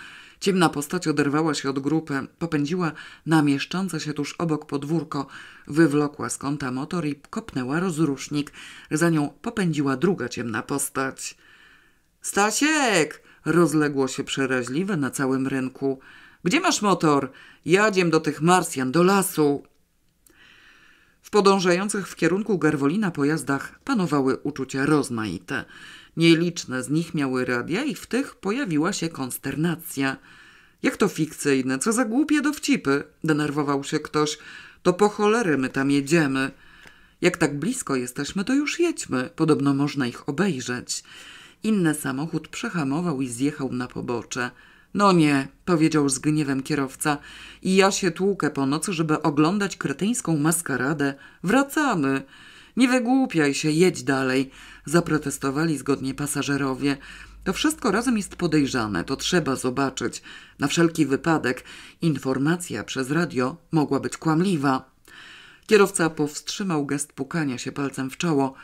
Ciemna postać oderwała się od grupy, popędziła na mieszczące się tuż obok podwórko, wywlokła z kąta motor i kopnęła rozrusznik. Za nią popędziła druga ciemna postać. Stasiek! rozległo się przeraźliwe na całym rynku. Gdzie masz motor? Jadziem do tych Marsjan, do lasu. W podążających w kierunku Garwolina pojazdach panowały uczucia rozmaite. Nieliczne z nich miały radia i w tych pojawiła się konsternacja. Jak to fikcyjne, co za głupie dowcipy, denerwował się ktoś. To po cholery my tam jedziemy. Jak tak blisko jesteśmy, to już jedźmy, podobno można ich obejrzeć. Inny samochód przehamował i zjechał na pobocze. No nie, powiedział z gniewem kierowca. I ja się tłukę po nocy, żeby oglądać kretyńską maskaradę. Wracamy. Nie wygłupiaj się, jedź dalej, zaprotestowali zgodnie pasażerowie. To wszystko razem jest podejrzane, to trzeba zobaczyć. Na wszelki wypadek informacja przez radio mogła być kłamliwa. Kierowca powstrzymał gest pukania się palcem w czoło,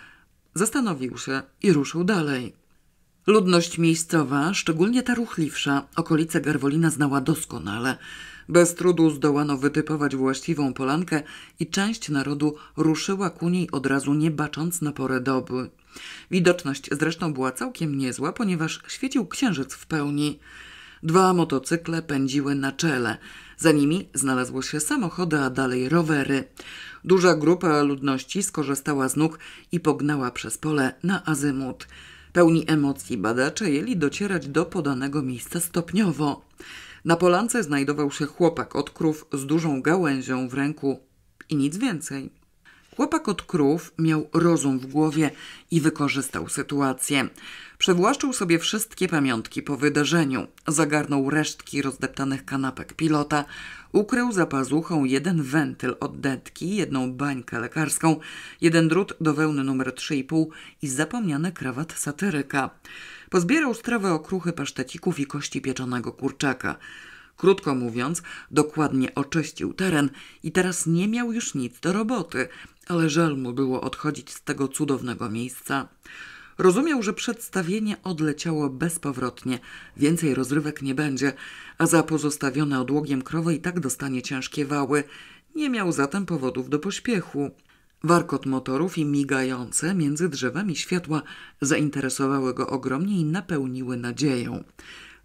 zastanowił się i ruszył dalej. Ludność miejscowa, szczególnie ta ruchliwsza, okolice Garwolina znała doskonale. Bez trudu zdołano wytypować właściwą polankę i część narodu ruszyła ku niej od razu nie bacząc na porę doby. Widoczność zresztą była całkiem niezła, ponieważ świecił księżyc w pełni. Dwa motocykle pędziły na czele. Za nimi znalazło się samochody, a dalej rowery. Duża grupa ludności skorzystała z nóg i pognała przez pole na azymut. Pełni emocji badacze jeli docierać do podanego miejsca stopniowo. Na polance znajdował się chłopak od krów z dużą gałęzią w ręku i nic więcej. Chłopak od krów miał rozum w głowie i wykorzystał sytuację. Przewłaszczył sobie wszystkie pamiątki po wydarzeniu, zagarnął resztki rozdeptanych kanapek pilota, ukrył za pazuchą jeden wentyl od detki, jedną bańkę lekarską, jeden drut do wełny numer 3,5 i zapomniany krawat satyryka. Pozbierał strawę okruchy pasztecików i kości pieczonego kurczaka. Krótko mówiąc, dokładnie oczyścił teren i teraz nie miał już nic do roboty, ale żal mu było odchodzić z tego cudownego miejsca. Rozumiał, że przedstawienie odleciało bezpowrotnie, więcej rozrywek nie będzie, a za pozostawione odłogiem krowy i tak dostanie ciężkie wały. Nie miał zatem powodów do pośpiechu. Warkot motorów i migające między drzewami światła zainteresowały go ogromnie i napełniły nadzieją.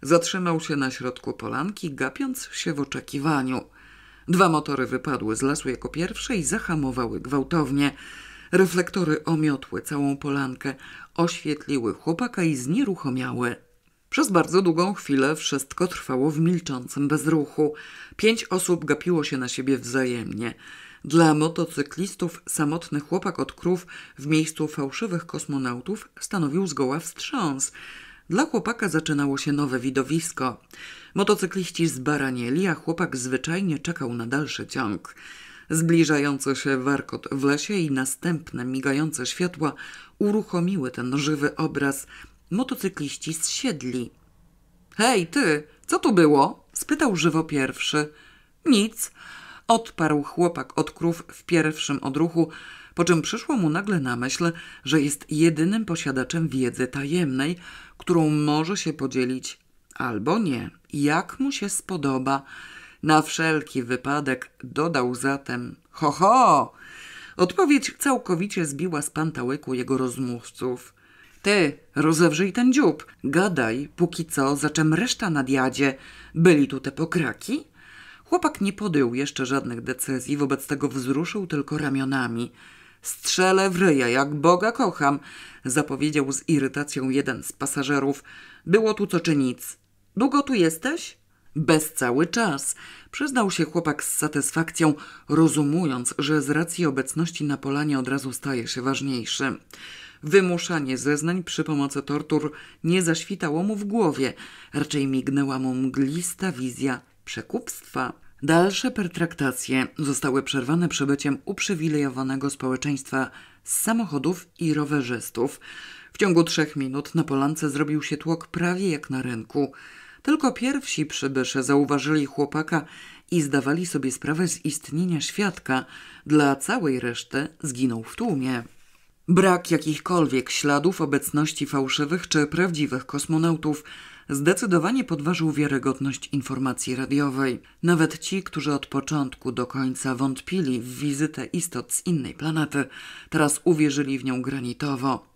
Zatrzymał się na środku polanki, gapiąc się w oczekiwaniu. Dwa motory wypadły z lasu jako pierwsze i zahamowały gwałtownie. Reflektory omiotły całą polankę, oświetliły chłopaka i znieruchomiały. Przez bardzo długą chwilę wszystko trwało w milczącym bezruchu. Pięć osób gapiło się na siebie wzajemnie – dla motocyklistów samotny chłopak od krów w miejscu fałszywych kosmonautów stanowił zgoła wstrząs. Dla chłopaka zaczynało się nowe widowisko. Motocykliści zbaranieli, a chłopak zwyczajnie czekał na dalszy ciąg. Zbliżający się warkot w lesie i następne migające światła uruchomiły ten żywy obraz. Motocykliści zsiedli. Hej, ty, co tu było? spytał żywo pierwszy. Nic odparł chłopak od krów w pierwszym odruchu, po czym przyszło mu nagle na myśl, że jest jedynym posiadaczem wiedzy tajemnej, którą może się podzielić albo nie, jak mu się spodoba. Na wszelki wypadek dodał zatem: Ho, ho! Odpowiedź całkowicie zbiła z pantałyku jego rozmówców. Ty, rozewrzyj ten dziób, gadaj póki co, za czym reszta nadjadzie. Byli tu te pokraki? Chłopak nie podjął jeszcze żadnych decyzji, wobec tego wzruszył tylko ramionami. Strzelę w ryja, jak Boga kocham, zapowiedział z irytacją jeden z pasażerów. Było tu co czy nic. Długo tu jesteś? Bez cały czas, przyznał się chłopak z satysfakcją, rozumując, że z racji obecności na polanie od razu staje się ważniejszy. Wymuszanie zeznań przy pomocy tortur nie zaświtało mu w głowie, raczej mignęła mu mglista wizja przekupstwa. Dalsze pertraktacje zostały przerwane przybyciem uprzywilejowanego społeczeństwa z samochodów i rowerzystów. W ciągu trzech minut na polance zrobił się tłok prawie jak na rynku. Tylko pierwsi przybysze zauważyli chłopaka i zdawali sobie sprawę z istnienia świadka. Dla całej reszty zginął w tłumie. Brak jakichkolwiek śladów obecności fałszywych czy prawdziwych kosmonautów – zdecydowanie podważył wiarygodność informacji radiowej. Nawet ci, którzy od początku do końca wątpili w wizytę istot z innej planety, teraz uwierzyli w nią granitowo.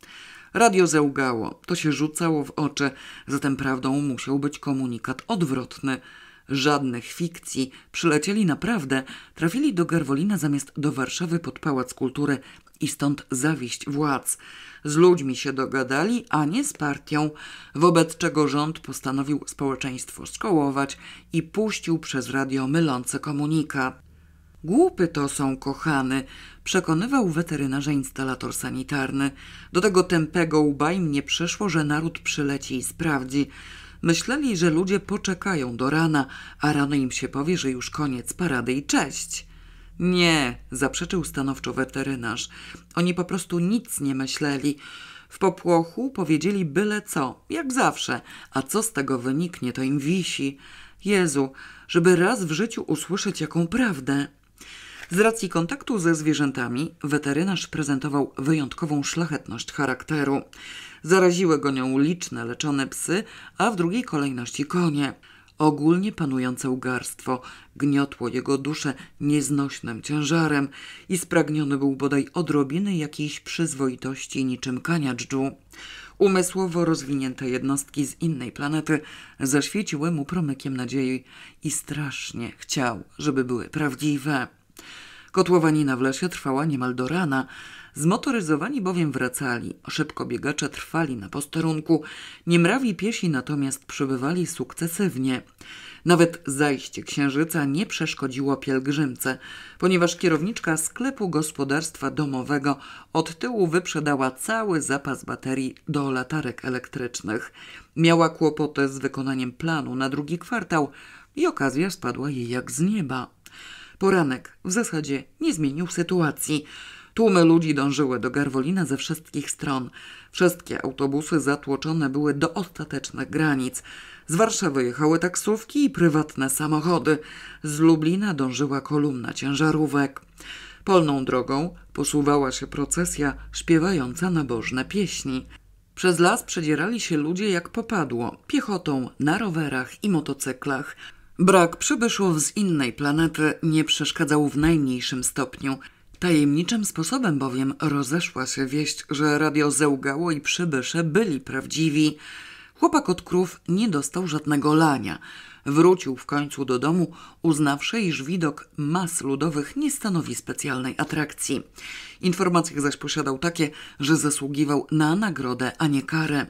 Radio zełgało, to się rzucało w oczy, zatem prawdą musiał być komunikat odwrotny. Żadnych fikcji. Przylecieli naprawdę, trafili do Garwolina zamiast do Warszawy pod Pałac Kultury i stąd zawiść władz. Z ludźmi się dogadali, a nie z partią, wobec czego rząd postanowił społeczeństwo szkołować i puścił przez radio mylące komunikat. Głupy to są kochany, przekonywał weterynarz instalator sanitarny. Do tego tempego łba im nie przeszło, że naród przyleci i sprawdzi. Myśleli, że ludzie poczekają do rana, a rano im się powie, że już koniec parady i cześć. Nie, zaprzeczył stanowczo weterynarz. Oni po prostu nic nie myśleli. W popłochu powiedzieli byle co, jak zawsze, a co z tego wyniknie, to im wisi. Jezu, żeby raz w życiu usłyszeć jaką prawdę. Z racji kontaktu ze zwierzętami, weterynarz prezentował wyjątkową szlachetność charakteru. Zaraziły go nią liczne leczone psy, a w drugiej kolejności konie. Ogólnie panujące ugarstwo gniotło jego duszę nieznośnym ciężarem i spragniony był bodaj odrobiny jakiejś przyzwoitości niczym kaniaczdżu. Umysłowo rozwinięte jednostki z innej planety zaświeciły mu promykiem nadziei i strasznie chciał, żeby były prawdziwe. Kotłowanina w lesie trwała niemal do rana, Zmotoryzowani bowiem wracali, szybko biegacze trwali na posterunku, niemrawi piesi natomiast przybywali sukcesywnie. Nawet zajście księżyca nie przeszkodziło pielgrzymce, ponieważ kierowniczka sklepu gospodarstwa domowego od tyłu wyprzedała cały zapas baterii do latarek elektrycznych. Miała kłopoty z wykonaniem planu na drugi kwartał i okazja spadła jej jak z nieba. Poranek w zasadzie nie zmienił sytuacji. Tłumy ludzi dążyły do Garwolina ze wszystkich stron. Wszystkie autobusy zatłoczone były do ostatecznych granic. Z Warszawy jechały taksówki i prywatne samochody. Z Lublina dążyła kolumna ciężarówek. Polną drogą posuwała się procesja śpiewająca nabożne pieśni. Przez las przedzierali się ludzie jak popadło, piechotą, na rowerach i motocyklach. Brak przybyszów z innej planety nie przeszkadzał w najmniejszym stopniu – Tajemniczym sposobem bowiem rozeszła się wieść, że radio zełgało i przybysze byli prawdziwi. Chłopak od krów nie dostał żadnego lania – Wrócił w końcu do domu, uznawszy, iż widok mas ludowych nie stanowi specjalnej atrakcji. Informacje zaś posiadał takie, że zasługiwał na nagrodę, a nie karę.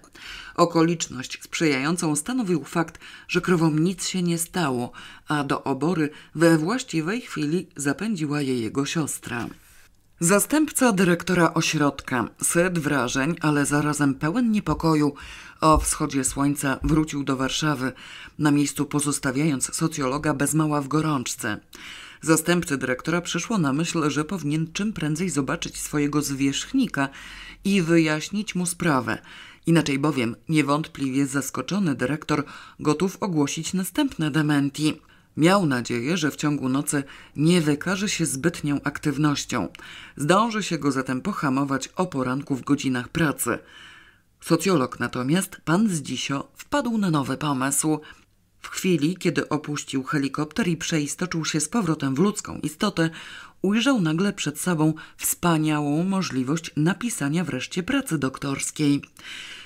Okoliczność sprzyjającą stanowił fakt, że krowom nic się nie stało, a do obory we właściwej chwili zapędziła je jego siostra. Zastępca dyrektora ośrodka, set wrażeń, ale zarazem pełen niepokoju o wschodzie słońca, wrócił do Warszawy, na miejscu pozostawiając socjologa bez mała w gorączce. Zastępcy dyrektora przyszło na myśl, że powinien czym prędzej zobaczyć swojego zwierzchnika i wyjaśnić mu sprawę. Inaczej bowiem niewątpliwie zaskoczony dyrektor gotów ogłosić następne dementi. Miał nadzieję, że w ciągu nocy nie wykaże się zbytnią aktywnością. Zdąży się go zatem pohamować o poranku w godzinach pracy. Socjolog natomiast, pan Zdzisio, wpadł na nowy pomysł. W chwili, kiedy opuścił helikopter i przeistoczył się z powrotem w ludzką istotę, ujrzał nagle przed sobą wspaniałą możliwość napisania wreszcie pracy doktorskiej.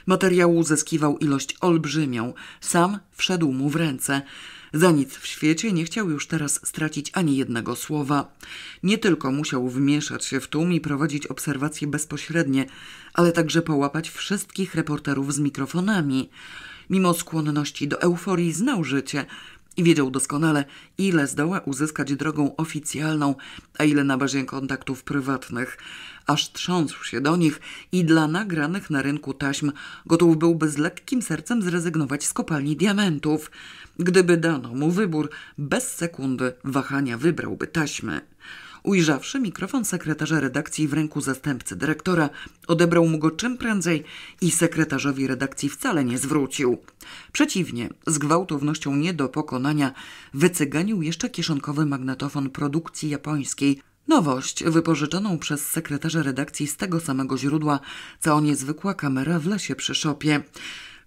Materiału uzyskiwał ilość olbrzymią, sam wszedł mu w ręce – za nic w świecie nie chciał już teraz stracić ani jednego słowa. Nie tylko musiał wmieszać się w tłum i prowadzić obserwacje bezpośrednie, ale także połapać wszystkich reporterów z mikrofonami. Mimo skłonności do euforii znał życie i wiedział doskonale, ile zdoła uzyskać drogą oficjalną, a ile na bazie kontaktów prywatnych. Aż trząsł się do nich i dla nagranych na rynku taśm gotów byłby bez lekkim sercem zrezygnować z kopalni diamentów – Gdyby dano mu wybór, bez sekundy wahania wybrałby taśmę. Ujrzawszy mikrofon sekretarza redakcji w ręku zastępcy dyrektora, odebrał mu go czym prędzej i sekretarzowi redakcji wcale nie zwrócił. Przeciwnie, z gwałtownością nie do pokonania wycyganił jeszcze kieszonkowy magnetofon produkcji japońskiej. Nowość, wypożyczoną przez sekretarza redakcji z tego samego źródła, co niezwykła kamera w lesie przy szopie.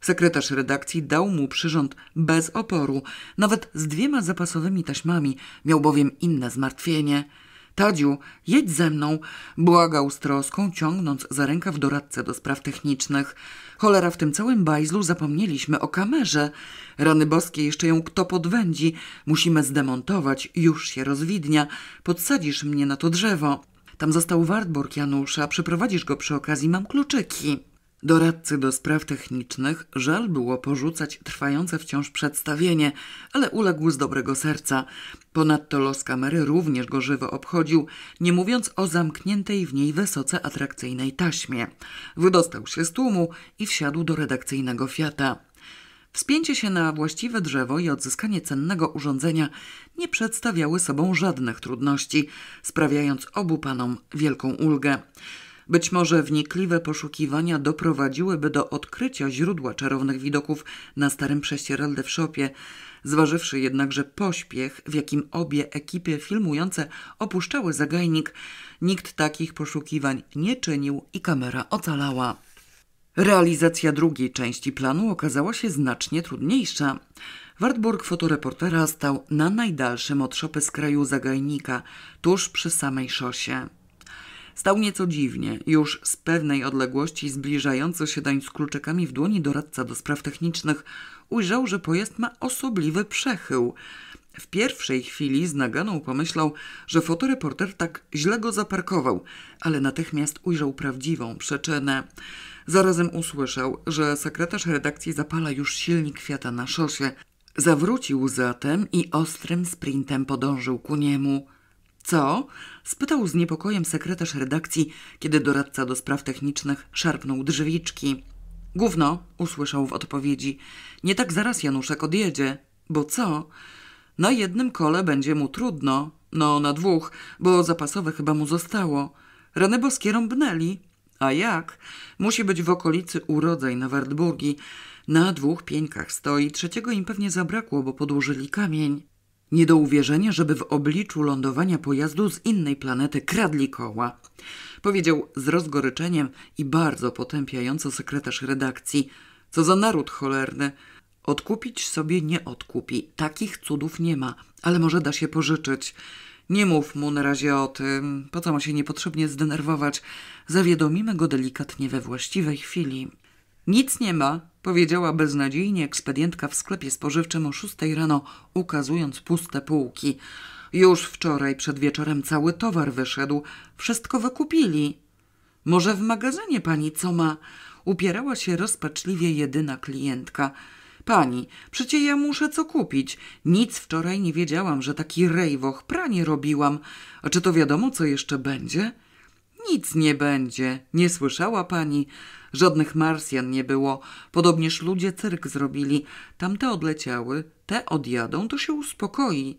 Sekretarz redakcji dał mu przyrząd bez oporu, nawet z dwiema zapasowymi taśmami, miał bowiem inne zmartwienie. Tadziu, jedź ze mną, błagał z troską, ciągnąc za rękaw doradcę do spraw technicznych. Cholera, w tym całym bajzlu zapomnieliśmy o kamerze. Rany boskie, jeszcze ją kto podwędzi. Musimy zdemontować, już się rozwidnia. Podsadzisz mnie na to drzewo. Tam został Wartburg Janusza, przeprowadzisz go przy okazji, mam kluczyki. Doradcy do spraw technicznych żal było porzucać trwające wciąż przedstawienie, ale uległ z dobrego serca. Ponadto los kamery również go żywo obchodził, nie mówiąc o zamkniętej w niej wysoce atrakcyjnej taśmie. Wydostał się z tłumu i wsiadł do redakcyjnego Fiata. Wspięcie się na właściwe drzewo i odzyskanie cennego urządzenia nie przedstawiały sobą żadnych trudności, sprawiając obu panom wielką ulgę. Być może wnikliwe poszukiwania doprowadziłyby do odkrycia źródła czarownych widoków na starym prześcieradle w szopie. Zważywszy jednakże pośpiech, w jakim obie ekipy filmujące opuszczały zagajnik, nikt takich poszukiwań nie czynił i kamera ocalała. Realizacja drugiej części planu okazała się znacznie trudniejsza. Wartburg fotoreportera stał na najdalszym od szopy skraju zagajnika, tuż przy samej szosie. Stał nieco dziwnie, już z pewnej odległości zbliżający się dań z kluczekami w dłoni doradca do spraw technicznych ujrzał, że pojazd ma osobliwy przechył. W pierwszej chwili z naganą pomyślał, że fotoreporter tak źle go zaparkował, ale natychmiast ujrzał prawdziwą przyczynę. Zarazem usłyszał, że sekretarz redakcji zapala już silnik kwiata na szosie. Zawrócił zatem i ostrym sprintem podążył ku niemu. Co? spytał z niepokojem sekretarz redakcji, kiedy doradca do spraw technicznych szarpnął drzwiczki. Gówno, usłyszał w odpowiedzi. Nie tak zaraz Januszek odjedzie. Bo co? Na jednym kole będzie mu trudno. No, na dwóch, bo zapasowe chyba mu zostało. Rany boskie rąbnęli. A jak? Musi być w okolicy urodzaj na Wartburgi. Na dwóch pieńkach stoi, trzeciego im pewnie zabrakło, bo podłożyli kamień. Nie do uwierzenia, żeby w obliczu lądowania pojazdu z innej planety kradli koła. Powiedział z rozgoryczeniem i bardzo potępiająco sekretarz redakcji. Co za naród cholerny. Odkupić sobie nie odkupi. Takich cudów nie ma, ale może da się pożyczyć. Nie mów mu na razie o tym. Po co ma się niepotrzebnie zdenerwować? Zawiadomimy go delikatnie we właściwej chwili. Nic nie ma, powiedziała beznadziejnie ekspedientka w sklepie spożywczym o szóstej rano, ukazując puste półki. Już wczoraj przed wieczorem cały towar wyszedł, wszystko wykupili. Może w magazynie pani co ma? Upierała się rozpaczliwie jedyna klientka. Pani, przecie ja muszę co kupić. Nic wczoraj nie wiedziałam, że taki rejwoch pranie robiłam. A czy to wiadomo, co jeszcze będzie? Nic nie będzie. Nie słyszała pani. Żadnych Marsjan nie było. Podobnież ludzie cyrk zrobili. Tamte odleciały, te odjadą, to się uspokoi.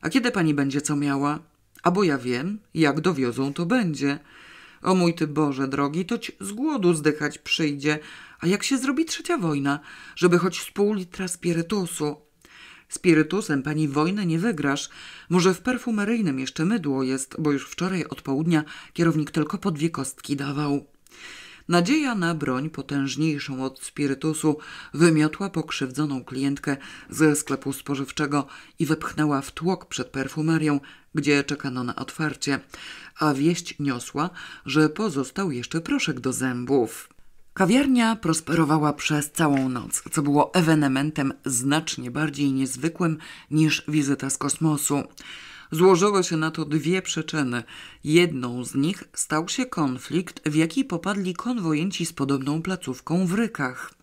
A kiedy pani będzie co miała? A bo ja wiem, jak dowiozą, to będzie. O mój ty Boże drogi, toć z głodu zdychać przyjdzie. A jak się zrobi trzecia wojna, żeby choć z pół litra spirytusu? Spirytusem pani wojny nie wygrasz. Może w perfumeryjnym jeszcze mydło jest, bo już wczoraj od południa kierownik tylko po dwie kostki dawał. Nadzieja na broń potężniejszą od spirytusu wymiotła pokrzywdzoną klientkę ze sklepu spożywczego i wepchnęła w tłok przed perfumerią, gdzie czekano na otwarcie, a wieść niosła, że pozostał jeszcze proszek do zębów. Kawiarnia prosperowała przez całą noc, co było ewenementem znacznie bardziej niezwykłym niż wizyta z kosmosu. Złożyły się na to dwie przyczyny. Jedną z nich stał się konflikt, w jaki popadli konwojenci z podobną placówką w Rykach.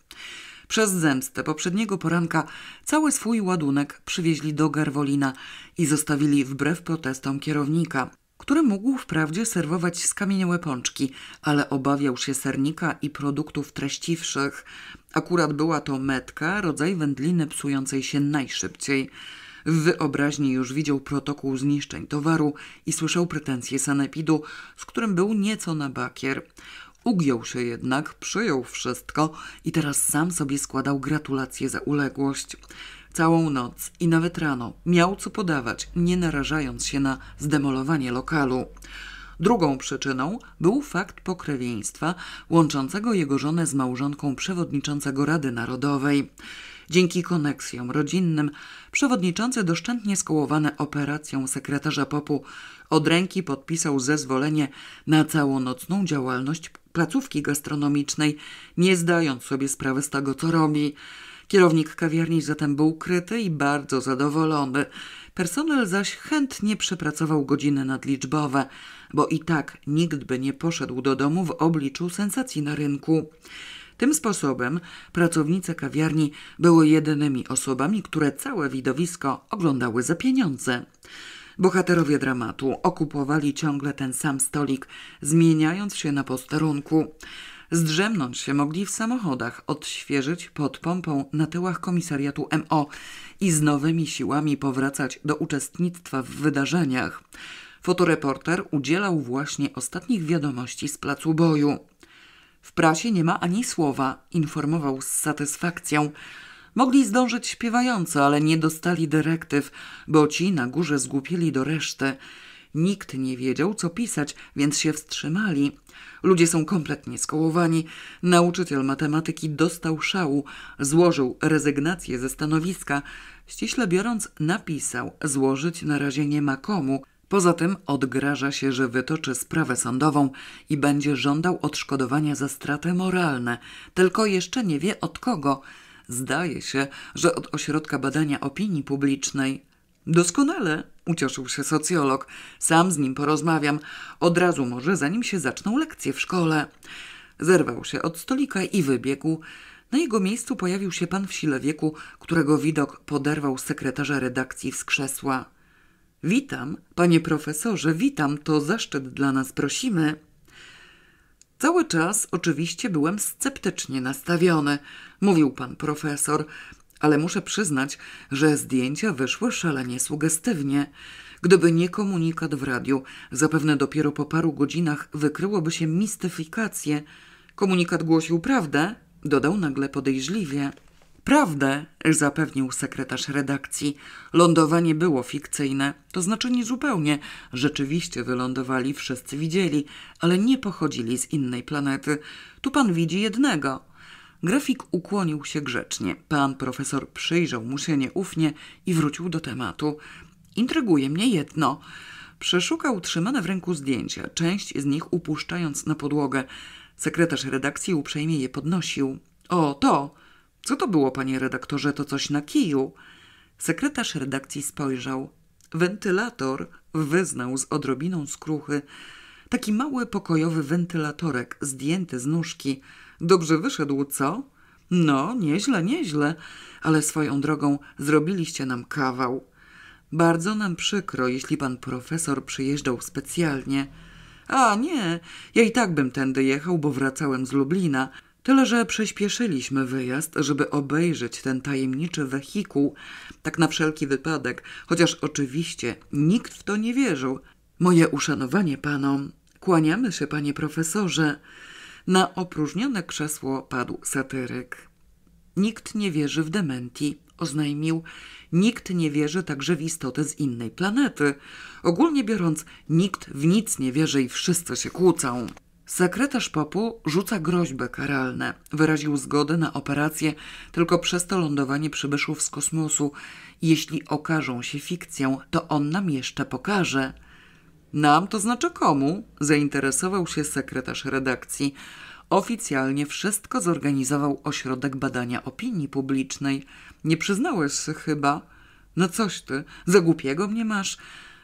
Przez zemstę poprzedniego poranka cały swój ładunek przywieźli do Garwolina i zostawili wbrew protestom kierownika, który mógł wprawdzie serwować skamieniałe pączki, ale obawiał się sernika i produktów treściwszych. Akurat była to metka, rodzaj wędliny psującej się najszybciej – w wyobraźni już widział protokół zniszczeń towaru i słyszał pretensje sanepidu, z którym był nieco na bakier. Ugiął się jednak, przyjął wszystko i teraz sam sobie składał gratulacje za uległość. Całą noc i nawet rano miał co podawać, nie narażając się na zdemolowanie lokalu. Drugą przyczyną był fakt pokrewieństwa łączącego jego żonę z małżonką przewodniczącego Rady Narodowej. Dzięki koneksjom rodzinnym przewodniczący doszczętnie skołowany operacją sekretarza Popu od ręki podpisał zezwolenie na całonocną działalność placówki gastronomicznej, nie zdając sobie sprawy z tego, co robi. Kierownik kawiarni zatem był kryty i bardzo zadowolony. Personel zaś chętnie przepracował godziny nadliczbowe, bo i tak nikt by nie poszedł do domu w obliczu sensacji na rynku. Tym sposobem pracownice kawiarni były jedynymi osobami, które całe widowisko oglądały za pieniądze. Bohaterowie dramatu okupowali ciągle ten sam stolik, zmieniając się na posterunku. Zdrzemnąć się mogli w samochodach, odświeżyć pod pompą na tyłach komisariatu MO i z nowymi siłami powracać do uczestnictwa w wydarzeniach. Fotoreporter udzielał właśnie ostatnich wiadomości z placu boju. W prasie nie ma ani słowa, informował z satysfakcją. Mogli zdążyć śpiewająco, ale nie dostali dyrektyw, bo ci na górze zgłupieli do reszty. Nikt nie wiedział, co pisać, więc się wstrzymali. Ludzie są kompletnie skołowani. Nauczyciel matematyki dostał szału, złożył rezygnację ze stanowiska. Ściśle biorąc, napisał: Złożyć na razie nie ma komu. Poza tym odgraża się, że wytoczy sprawę sądową i będzie żądał odszkodowania za straty moralne, tylko jeszcze nie wie od kogo. Zdaje się, że od ośrodka badania opinii publicznej. Doskonale, ucieszył się socjolog. Sam z nim porozmawiam. Od razu może, zanim się zaczną lekcje w szkole. Zerwał się od stolika i wybiegł. Na jego miejscu pojawił się pan w sile wieku, którego widok poderwał sekretarza redakcji z krzesła. Witam, panie profesorze, witam, to zaszczyt dla nas, prosimy. Cały czas oczywiście byłem sceptycznie nastawiony, mówił pan profesor, ale muszę przyznać, że zdjęcia wyszły szalenie sugestywnie. Gdyby nie komunikat w radiu, zapewne dopiero po paru godzinach wykryłoby się mistyfikację. Komunikat głosił prawdę, dodał nagle podejrzliwie. Prawdę, zapewnił sekretarz redakcji, lądowanie było fikcyjne, to znaczy nie zupełnie. Rzeczywiście wylądowali, wszyscy widzieli, ale nie pochodzili z innej planety. Tu pan widzi jednego. Grafik ukłonił się grzecznie. Pan profesor przyjrzał mu się nieufnie i wrócił do tematu. Intryguje mnie jedno. Przeszukał trzymane w ręku zdjęcia, część z nich upuszczając na podłogę. Sekretarz redakcji uprzejmie je podnosił. O, to! Co to było, panie redaktorze, to coś na kiju? Sekretarz redakcji spojrzał. Wentylator wyznał z odrobiną skruchy. Taki mały pokojowy wentylatorek, zdjęty z nóżki. Dobrze wyszedł, co? No, nieźle, nieźle, ale swoją drogą zrobiliście nam kawał. Bardzo nam przykro, jeśli pan profesor przyjeżdżał specjalnie. A nie, ja i tak bym tędy jechał, bo wracałem z Lublina, Tyle, że przyspieszyliśmy wyjazd, żeby obejrzeć ten tajemniczy wehikuł, tak na wszelki wypadek, chociaż oczywiście nikt w to nie wierzył. Moje uszanowanie panom. Kłaniamy się, panie profesorze. Na opróżnione krzesło padł satyryk. Nikt nie wierzy w dementi, oznajmił. Nikt nie wierzy także w istotę z innej planety. Ogólnie biorąc, nikt w nic nie wierzy i wszyscy się kłócą. Sekretarz Popu rzuca groźby karalne. Wyraził zgodę na operację tylko przez to lądowanie przybyszów z kosmosu. Jeśli okażą się fikcją, to on nam jeszcze pokaże. Nam to znaczy komu? zainteresował się sekretarz redakcji. Oficjalnie wszystko zorganizował ośrodek badania opinii publicznej. Nie przyznałeś chyba? No coś ty, za głupiego mnie masz.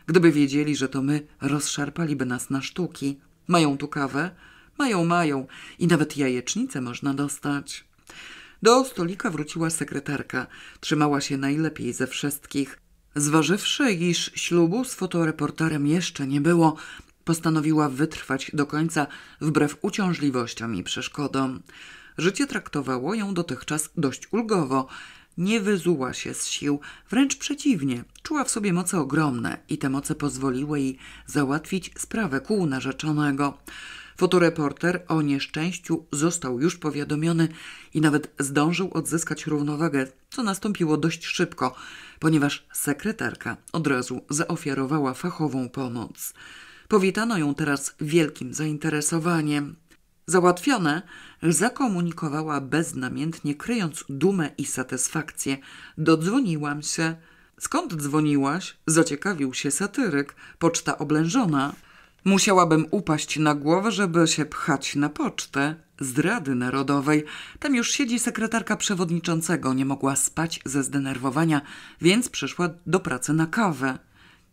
Gdyby wiedzieli, że to my, rozszarpaliby nas na sztuki. Mają tu kawę? Mają, mają. I nawet jajecznicę można dostać. Do stolika wróciła sekretarka. Trzymała się najlepiej ze wszystkich. Zważywszy, iż ślubu z fotoreporterem jeszcze nie było, postanowiła wytrwać do końca wbrew uciążliwościom i przeszkodom. Życie traktowało ją dotychczas dość ulgowo, nie wyzuła się z sił, wręcz przeciwnie, czuła w sobie moce ogromne i te moce pozwoliły jej załatwić sprawę kół narzeczonego. Fotoreporter o nieszczęściu został już powiadomiony i nawet zdążył odzyskać równowagę, co nastąpiło dość szybko, ponieważ sekretarka od razu zaofiarowała fachową pomoc. Powitano ją teraz wielkim zainteresowaniem. Załatwione zakomunikowała beznamiętnie, kryjąc dumę i satysfakcję. Dodzwoniłam się. Skąd dzwoniłaś? Zaciekawił się satyryk. Poczta oblężona. Musiałabym upaść na głowę, żeby się pchać na pocztę z Rady Narodowej. Tam już siedzi sekretarka przewodniczącego, nie mogła spać ze zdenerwowania, więc przyszła do pracy na kawę.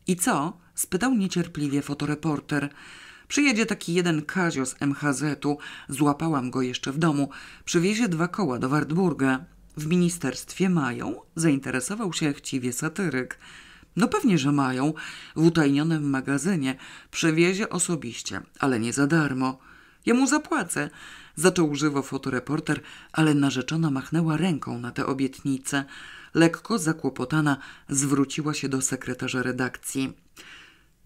I co? spytał niecierpliwie fotoreporter. Przyjedzie taki jeden Kazio z MHZ-u, złapałam go jeszcze w domu, przywiezie dwa koła do Wartburga. W ministerstwie mają? Zainteresował się chciwie satyryk. No pewnie, że mają. W utajnionym magazynie przewiezie osobiście, ale nie za darmo. Jemu zapłacę. Zaczął żywo fotoreporter, ale narzeczona machnęła ręką na tę obietnicę. Lekko zakłopotana zwróciła się do sekretarza redakcji.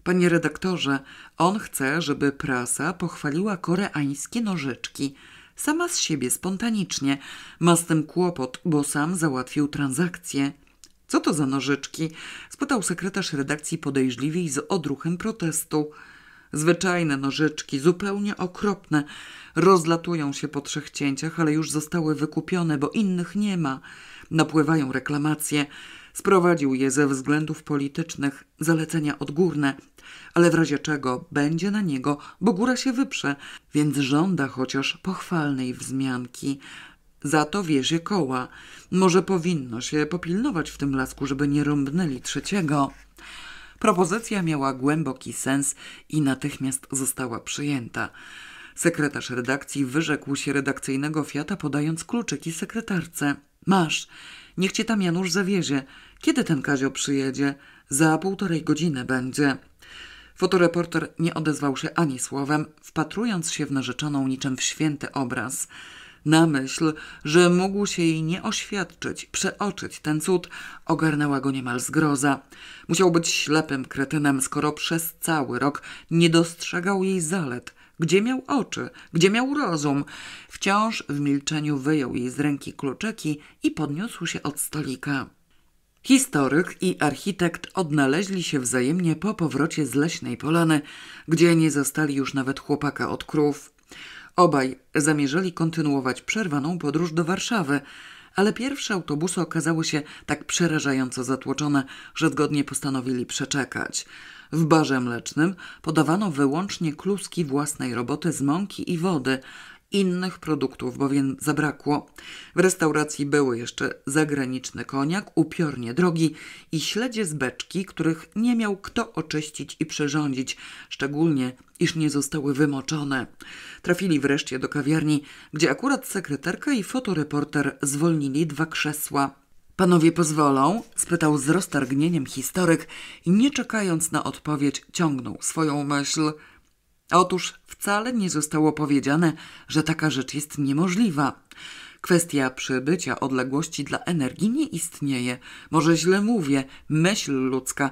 Panie redaktorze, on chce, żeby prasa pochwaliła koreańskie nożyczki. Sama z siebie, spontanicznie. Ma z tym kłopot, bo sam załatwił transakcję. Co to za nożyczki? spytał sekretarz redakcji podejrzliwie i z odruchem protestu. Zwyczajne nożyczki, zupełnie okropne. Rozlatują się po trzech cięciach, ale już zostały wykupione, bo innych nie ma. Napływają reklamacje. Sprowadził je ze względów politycznych, zalecenia odgórne, ale w razie czego będzie na niego, bo góra się wyprze, więc żąda chociaż pochwalnej wzmianki. Za to wiezie koła. Może powinno się popilnować w tym lasku, żeby nie rąbnęli trzeciego. Propozycja miała głęboki sens i natychmiast została przyjęta. Sekretarz redakcji wyrzekł się redakcyjnego fiata, podając kluczyki sekretarce. Masz, Niech cię tam Janusz zawiezie. Kiedy ten Kazio przyjedzie? Za półtorej godziny będzie. Fotoreporter nie odezwał się ani słowem, wpatrując się w narzeczoną niczym w święty obraz. Na myśl, że mógł się jej nie oświadczyć, przeoczyć ten cud, ogarnęła go niemal zgroza. Musiał być ślepym kretynem, skoro przez cały rok nie dostrzegał jej zalet – gdzie miał oczy? Gdzie miał rozum? Wciąż w milczeniu wyjął jej z ręki kluczyki i podniósł się od stolika. Historyk i architekt odnaleźli się wzajemnie po powrocie z leśnej polany, gdzie nie zostali już nawet chłopaka od krów. Obaj zamierzali kontynuować przerwaną podróż do Warszawy, ale pierwsze autobusy okazały się tak przerażająco zatłoczone, że zgodnie postanowili przeczekać. W barze mlecznym podawano wyłącznie kluski własnej roboty z mąki i wody, innych produktów bowiem zabrakło. W restauracji były jeszcze zagraniczny koniak, upiornie drogi i śledzie z beczki, których nie miał kto oczyścić i przyrządzić, szczególnie iż nie zostały wymoczone. Trafili wreszcie do kawiarni, gdzie akurat sekreterka i fotoreporter zwolnili dwa krzesła. Panowie pozwolą? spytał z roztargnieniem historyk i nie czekając na odpowiedź, ciągnął swoją myśl. Otóż wcale nie zostało powiedziane, że taka rzecz jest niemożliwa. Kwestia przybycia odległości dla energii nie istnieje. Może źle mówię, myśl ludzka.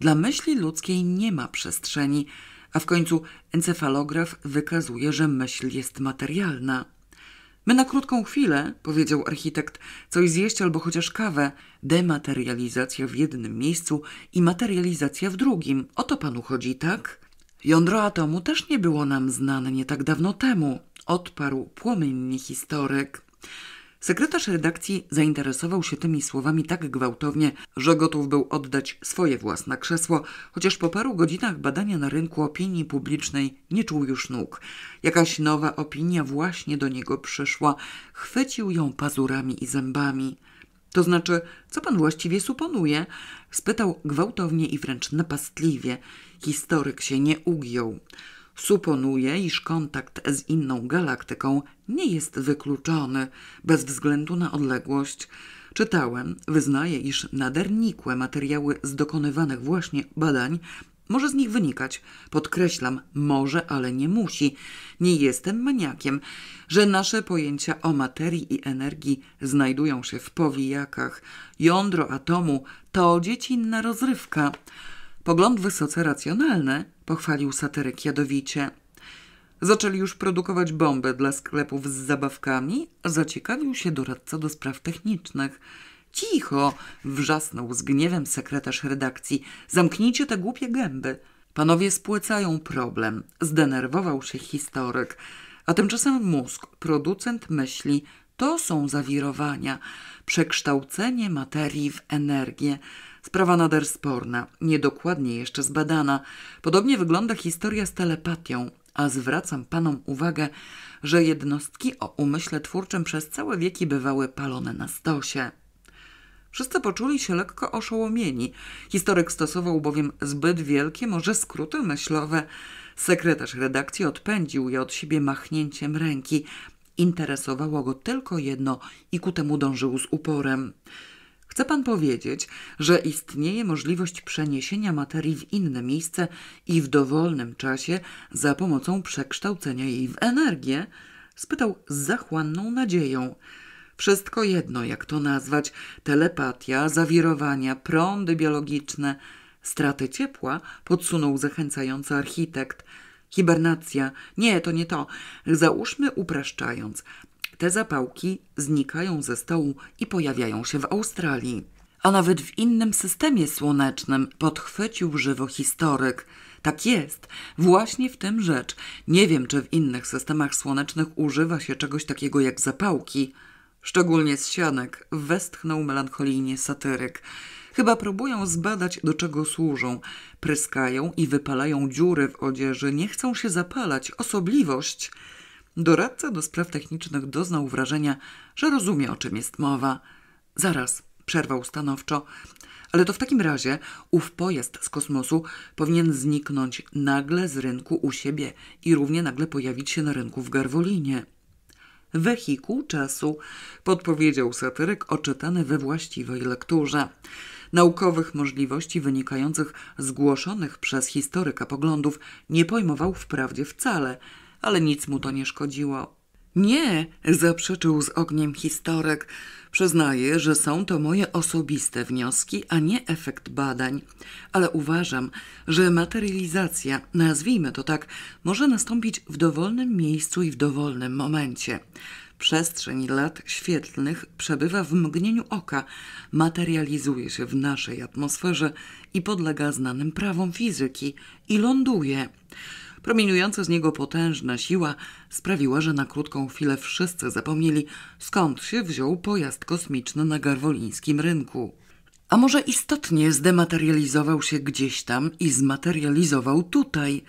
Dla myśli ludzkiej nie ma przestrzeni, a w końcu encefalograf wykazuje, że myśl jest materialna. My na krótką chwilę, powiedział architekt, coś zjeść albo chociaż kawę. Dematerializacja w jednym miejscu i materializacja w drugim. O to panu chodzi, tak? Jądro atomu też nie było nam znane nie tak dawno temu, odparł płomiennie historyk. Sekretarz redakcji zainteresował się tymi słowami tak gwałtownie, że gotów był oddać swoje własne krzesło, chociaż po paru godzinach badania na rynku opinii publicznej nie czuł już nóg. Jakaś nowa opinia właśnie do niego przyszła. Chwycił ją pazurami i zębami. To znaczy, co pan właściwie suponuje? spytał gwałtownie i wręcz napastliwie. Historyk się nie ugiął. Suponuję, iż kontakt z inną galaktyką nie jest wykluczony bez względu na odległość. Czytałem, wyznaję, iż nader nikłe materiały z dokonywanych właśnie badań może z nich wynikać, podkreślam, może, ale nie musi. Nie jestem maniakiem, że nasze pojęcia o materii i energii znajdują się w powijakach. Jądro atomu to dziecinna rozrywka. Pogląd wysoce racjonalny, pochwalił satyryk jadowicie. Zaczęli już produkować bomby dla sklepów z zabawkami, zaciekawił się doradca do spraw technicznych. Cicho! wrzasnął z gniewem sekretarz redakcji. Zamknijcie te głupie gęby. Panowie spłycają problem, zdenerwował się historyk. A tymczasem mózg, producent myśli, to są zawirowania, przekształcenie materii w energię. Sprawa nader sporna, niedokładnie jeszcze zbadana. Podobnie wygląda historia z telepatią, a zwracam panom uwagę, że jednostki o umyśle twórczym przez całe wieki bywały palone na stosie. Wszyscy poczuli się lekko oszołomieni. Historyk stosował bowiem zbyt wielkie, może skróty myślowe. Sekretarz redakcji odpędził je od siebie machnięciem ręki. Interesowało go tylko jedno i ku temu dążył z uporem. Chce pan powiedzieć, że istnieje możliwość przeniesienia materii w inne miejsce i w dowolnym czasie za pomocą przekształcenia jej w energię? spytał z zachłanną nadzieją. Wszystko jedno, jak to nazwać, telepatia, zawirowania, prądy biologiczne. Straty ciepła podsunął zachęcający architekt. Hibernacja. Nie, to nie to. Załóżmy upraszczając. Te zapałki znikają ze stołu i pojawiają się w Australii. A nawet w innym systemie słonecznym podchwycił żywo historyk. Tak jest, właśnie w tym rzecz. Nie wiem, czy w innych systemach słonecznych używa się czegoś takiego jak zapałki. Szczególnie z sianek, westchnął melancholijnie satyryk. Chyba próbują zbadać, do czego służą. Pryskają i wypalają dziury w odzieży, nie chcą się zapalać, osobliwość. Doradca do spraw technicznych doznał wrażenia, że rozumie, o czym jest mowa. Zaraz, przerwał stanowczo. Ale to w takim razie ów pojazd z kosmosu powinien zniknąć nagle z rynku u siebie i równie nagle pojawić się na rynku w Garwolinie. Wehikuł czasu, podpowiedział satyrek oczytany we właściwej lekturze. Naukowych możliwości wynikających z głoszonych przez historyka poglądów nie pojmował wprawdzie wcale – ale nic mu to nie szkodziło. Nie, zaprzeczył z ogniem historek. Przyznaję, że są to moje osobiste wnioski, a nie efekt badań, ale uważam, że materializacja, nazwijmy to tak, może nastąpić w dowolnym miejscu i w dowolnym momencie. Przestrzeń lat świetlnych przebywa w mgnieniu oka, materializuje się w naszej atmosferze i podlega znanym prawom fizyki i ląduje. Promieniująca z niego potężna siła sprawiła, że na krótką chwilę wszyscy zapomnieli, skąd się wziął pojazd kosmiczny na garwolińskim rynku. A może istotnie zdematerializował się gdzieś tam i zmaterializował tutaj.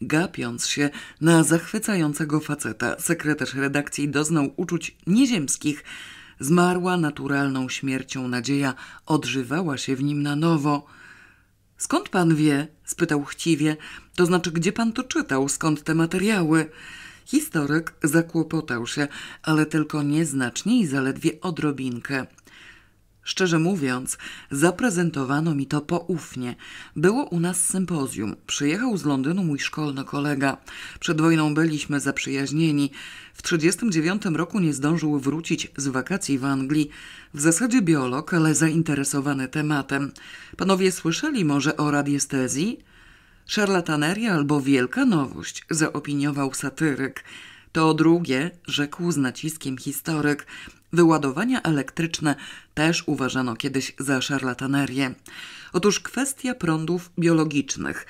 Gapiąc się na zachwycającego faceta, sekretarz redakcji doznał uczuć nieziemskich. Zmarła naturalną śmiercią nadzieja odżywała się w nim na nowo – Skąd pan wie? spytał chciwie. To znaczy, gdzie pan to czytał? Skąd te materiały? Historyk zakłopotał się, ale tylko nieznacznie i zaledwie odrobinkę. Szczerze mówiąc, zaprezentowano mi to poufnie. Było u nas sympozjum. Przyjechał z Londynu mój szkolny kolega. Przed wojną byliśmy zaprzyjaźnieni. W 1939 roku nie zdążył wrócić z wakacji w Anglii. W zasadzie biolog, ale zainteresowany tematem. Panowie słyszeli może o radiestezji? Szarlataneria albo wielka nowość, zaopiniował satyryk. To drugie, rzekł z naciskiem historyk. Wyładowania elektryczne też uważano kiedyś za szarlatanerię. Otóż kwestia prądów biologicznych.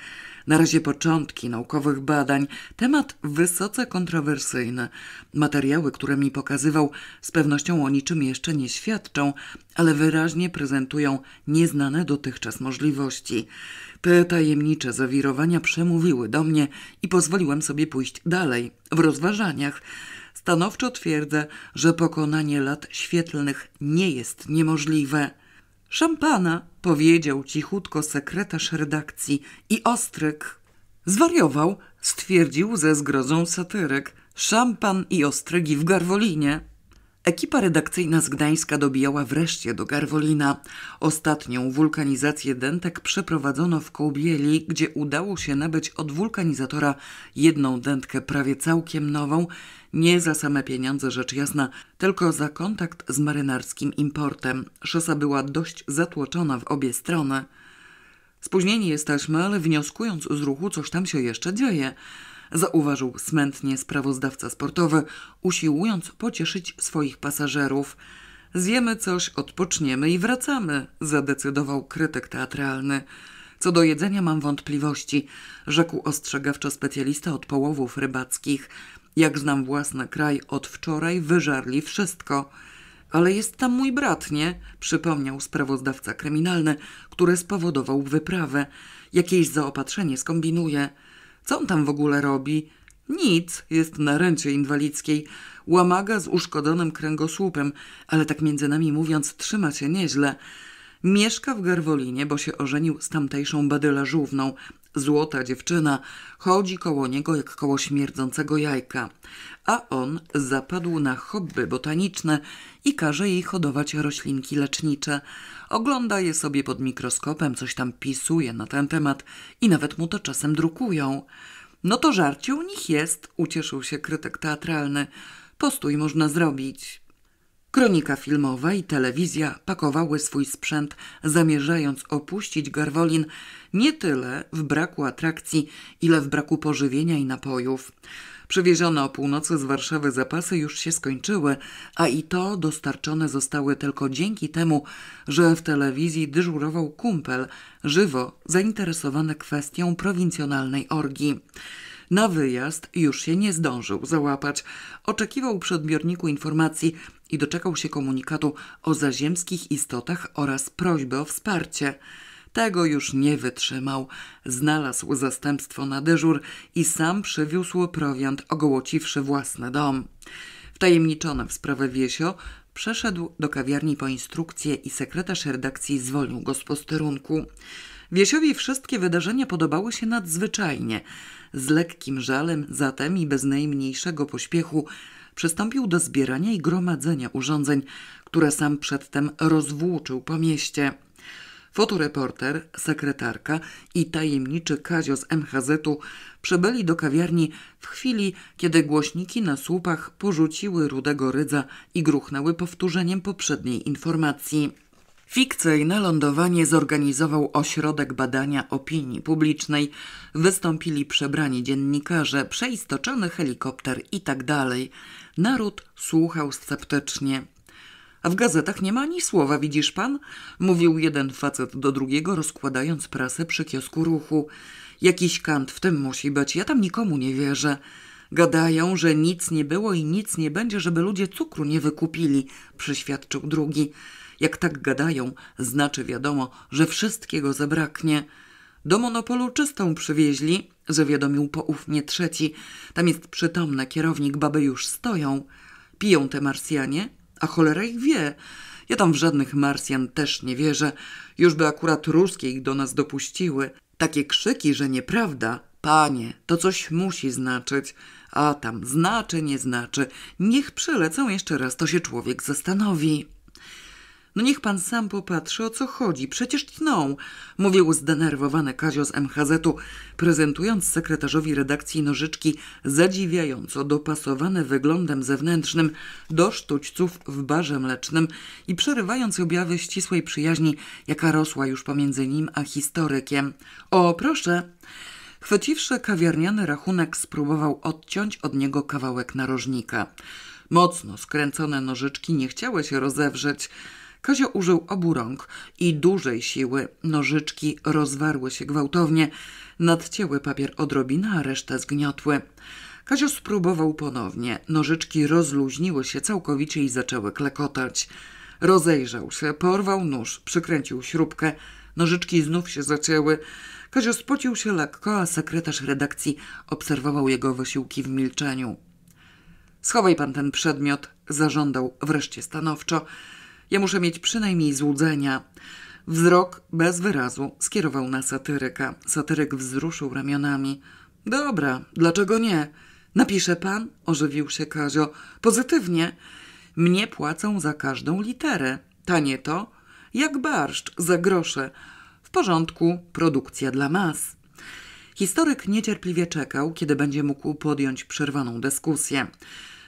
Na razie początki naukowych badań, temat wysoce kontrowersyjny. Materiały, które mi pokazywał, z pewnością o niczym jeszcze nie świadczą, ale wyraźnie prezentują nieznane dotychczas możliwości. Te tajemnicze zawirowania przemówiły do mnie i pozwoliłem sobie pójść dalej w rozważaniach. Stanowczo twierdzę, że pokonanie lat świetlnych nie jest niemożliwe. Szampana, powiedział cichutko sekretarz redakcji i ostryk. Zwariował, stwierdził ze zgrozą satyrek. Szampan i ostrygi w Garwolinie. Ekipa redakcyjna z Gdańska dobijała wreszcie do Garwolina. Ostatnią wulkanizację dentek przeprowadzono w Kołbieli, gdzie udało się nabyć od wulkanizatora jedną dętkę prawie całkiem nową, nie za same pieniądze rzecz jasna, tylko za kontakt z marynarskim importem. Szosa była dość zatłoczona w obie strony. Spóźnieni jesteśmy, ale wnioskując z ruchu coś tam się jeszcze dzieje – zauważył smętnie sprawozdawca sportowy, usiłując pocieszyć swoich pasażerów. Zjemy coś, odpoczniemy i wracamy, zadecydował krytyk teatralny. Co do jedzenia mam wątpliwości, rzekł ostrzegawczo specjalista od połowów rybackich. Jak znam własny kraj, od wczoraj wyżarli wszystko. Ale jest tam mój brat, nie? przypomniał sprawozdawca kryminalny, który spowodował wyprawę. Jakieś zaopatrzenie skombinuje. Co on tam w ogóle robi? Nic, jest na ręce inwalidzkiej. Łamaga z uszkodzonym kręgosłupem, ale tak między nami mówiąc, trzyma się nieźle. Mieszka w Garwolinie, bo się ożenił z tamtejszą Badylażówną. Złota dziewczyna chodzi koło niego jak koło śmierdzącego jajka, a on zapadł na hobby botaniczne i każe jej hodować roślinki lecznicze. Ogląda je sobie pod mikroskopem, coś tam pisuje na ten temat i nawet mu to czasem drukują. No to żarcie u nich jest, ucieszył się krytyk teatralny. Postój można zrobić. Kronika filmowa i telewizja pakowały swój sprzęt, zamierzając opuścić Garwolin nie tyle w braku atrakcji, ile w braku pożywienia i napojów. Przywiezione o północy z Warszawy zapasy już się skończyły, a i to dostarczone zostały tylko dzięki temu, że w telewizji dyżurował kumpel, żywo zainteresowany kwestią prowincjonalnej orgii. Na wyjazd już się nie zdążył załapać. Oczekiwał przy odbiorniku informacji i doczekał się komunikatu o zaziemskich istotach oraz prośby o wsparcie. Tego już nie wytrzymał. Znalazł zastępstwo na dyżur i sam przywiózł prowiant, ogołociwszy własny dom. Wtajemniczony w sprawę Wiesio przeszedł do kawiarni po instrukcję i sekretarz redakcji zwolnił go z posterunku. Wiesiowi wszystkie wydarzenia podobały się nadzwyczajnie. Z lekkim żalem zatem i bez najmniejszego pośpiechu przystąpił do zbierania i gromadzenia urządzeń, które sam przedtem rozwłóczył po mieście. Fotoreporter, sekretarka i tajemniczy Kazio z MHZ-u przybyli do kawiarni w chwili, kiedy głośniki na słupach porzuciły rudego rydza i gruchnęły powtórzeniem poprzedniej informacji. Fikcyjne lądowanie zorganizował ośrodek badania opinii publicznej. Wystąpili przebrani dziennikarze, przeistoczony helikopter itd. Tak Naród słuchał sceptycznie. A w gazetach nie ma ani słowa, widzisz pan? Mówił jeden facet do drugiego, rozkładając prasę przy kiosku ruchu. Jakiś kant w tym musi być, ja tam nikomu nie wierzę. Gadają, że nic nie było i nic nie będzie, żeby ludzie cukru nie wykupili, przyświadczył drugi. Jak tak gadają, znaczy wiadomo, że wszystkiego zabraknie. Do monopolu czystą przywieźli, zawiadomił poufnie trzeci. Tam jest przytomny kierownik, baby już stoją. Piją te Marsjanie, a cholera ich wie. Ja tam w żadnych Marsjan też nie wierzę. Już by akurat ruskie ich do nas dopuściły. Takie krzyki, że nieprawda. Panie, to coś musi znaczyć. A tam znaczy, nie znaczy. Niech przylecą jeszcze raz, to się człowiek zastanowi. No niech pan sam popatrzy, o co chodzi. Przecież tną, mówił zdenerwowany Kazio z MHZ-u, prezentując sekretarzowi redakcji nożyczki zadziwiająco dopasowane wyglądem zewnętrznym do sztućców w barze mlecznym i przerywając objawy ścisłej przyjaźni, jaka rosła już pomiędzy nim a historykiem. O, proszę! Chwyciwszy kawiarniany rachunek, spróbował odciąć od niego kawałek narożnika. Mocno skręcone nożyczki nie chciały się rozewrzeć, Kazio użył obu rąk i dużej siły. Nożyczki rozwarły się gwałtownie, nadcięły papier odrobinę, a resztę zgniotły. Kazio spróbował ponownie. Nożyczki rozluźniły się całkowicie i zaczęły klekotać. Rozejrzał się, porwał nóż, przykręcił śrubkę. Nożyczki znów się zacięły. Kazio spocił się lekko, a sekretarz redakcji obserwował jego wysiłki w milczeniu. Schowaj pan ten przedmiot, zażądał wreszcie stanowczo. Ja muszę mieć przynajmniej złudzenia. Wzrok bez wyrazu skierował na satyryka. Satyryk wzruszył ramionami. Dobra, dlaczego nie? Napisze pan? Ożywił się Kazio. Pozytywnie. Mnie płacą za każdą literę. Tanie to? Jak barszcz za grosze. W porządku, produkcja dla mas. Historyk niecierpliwie czekał, kiedy będzie mógł podjąć przerwaną dyskusję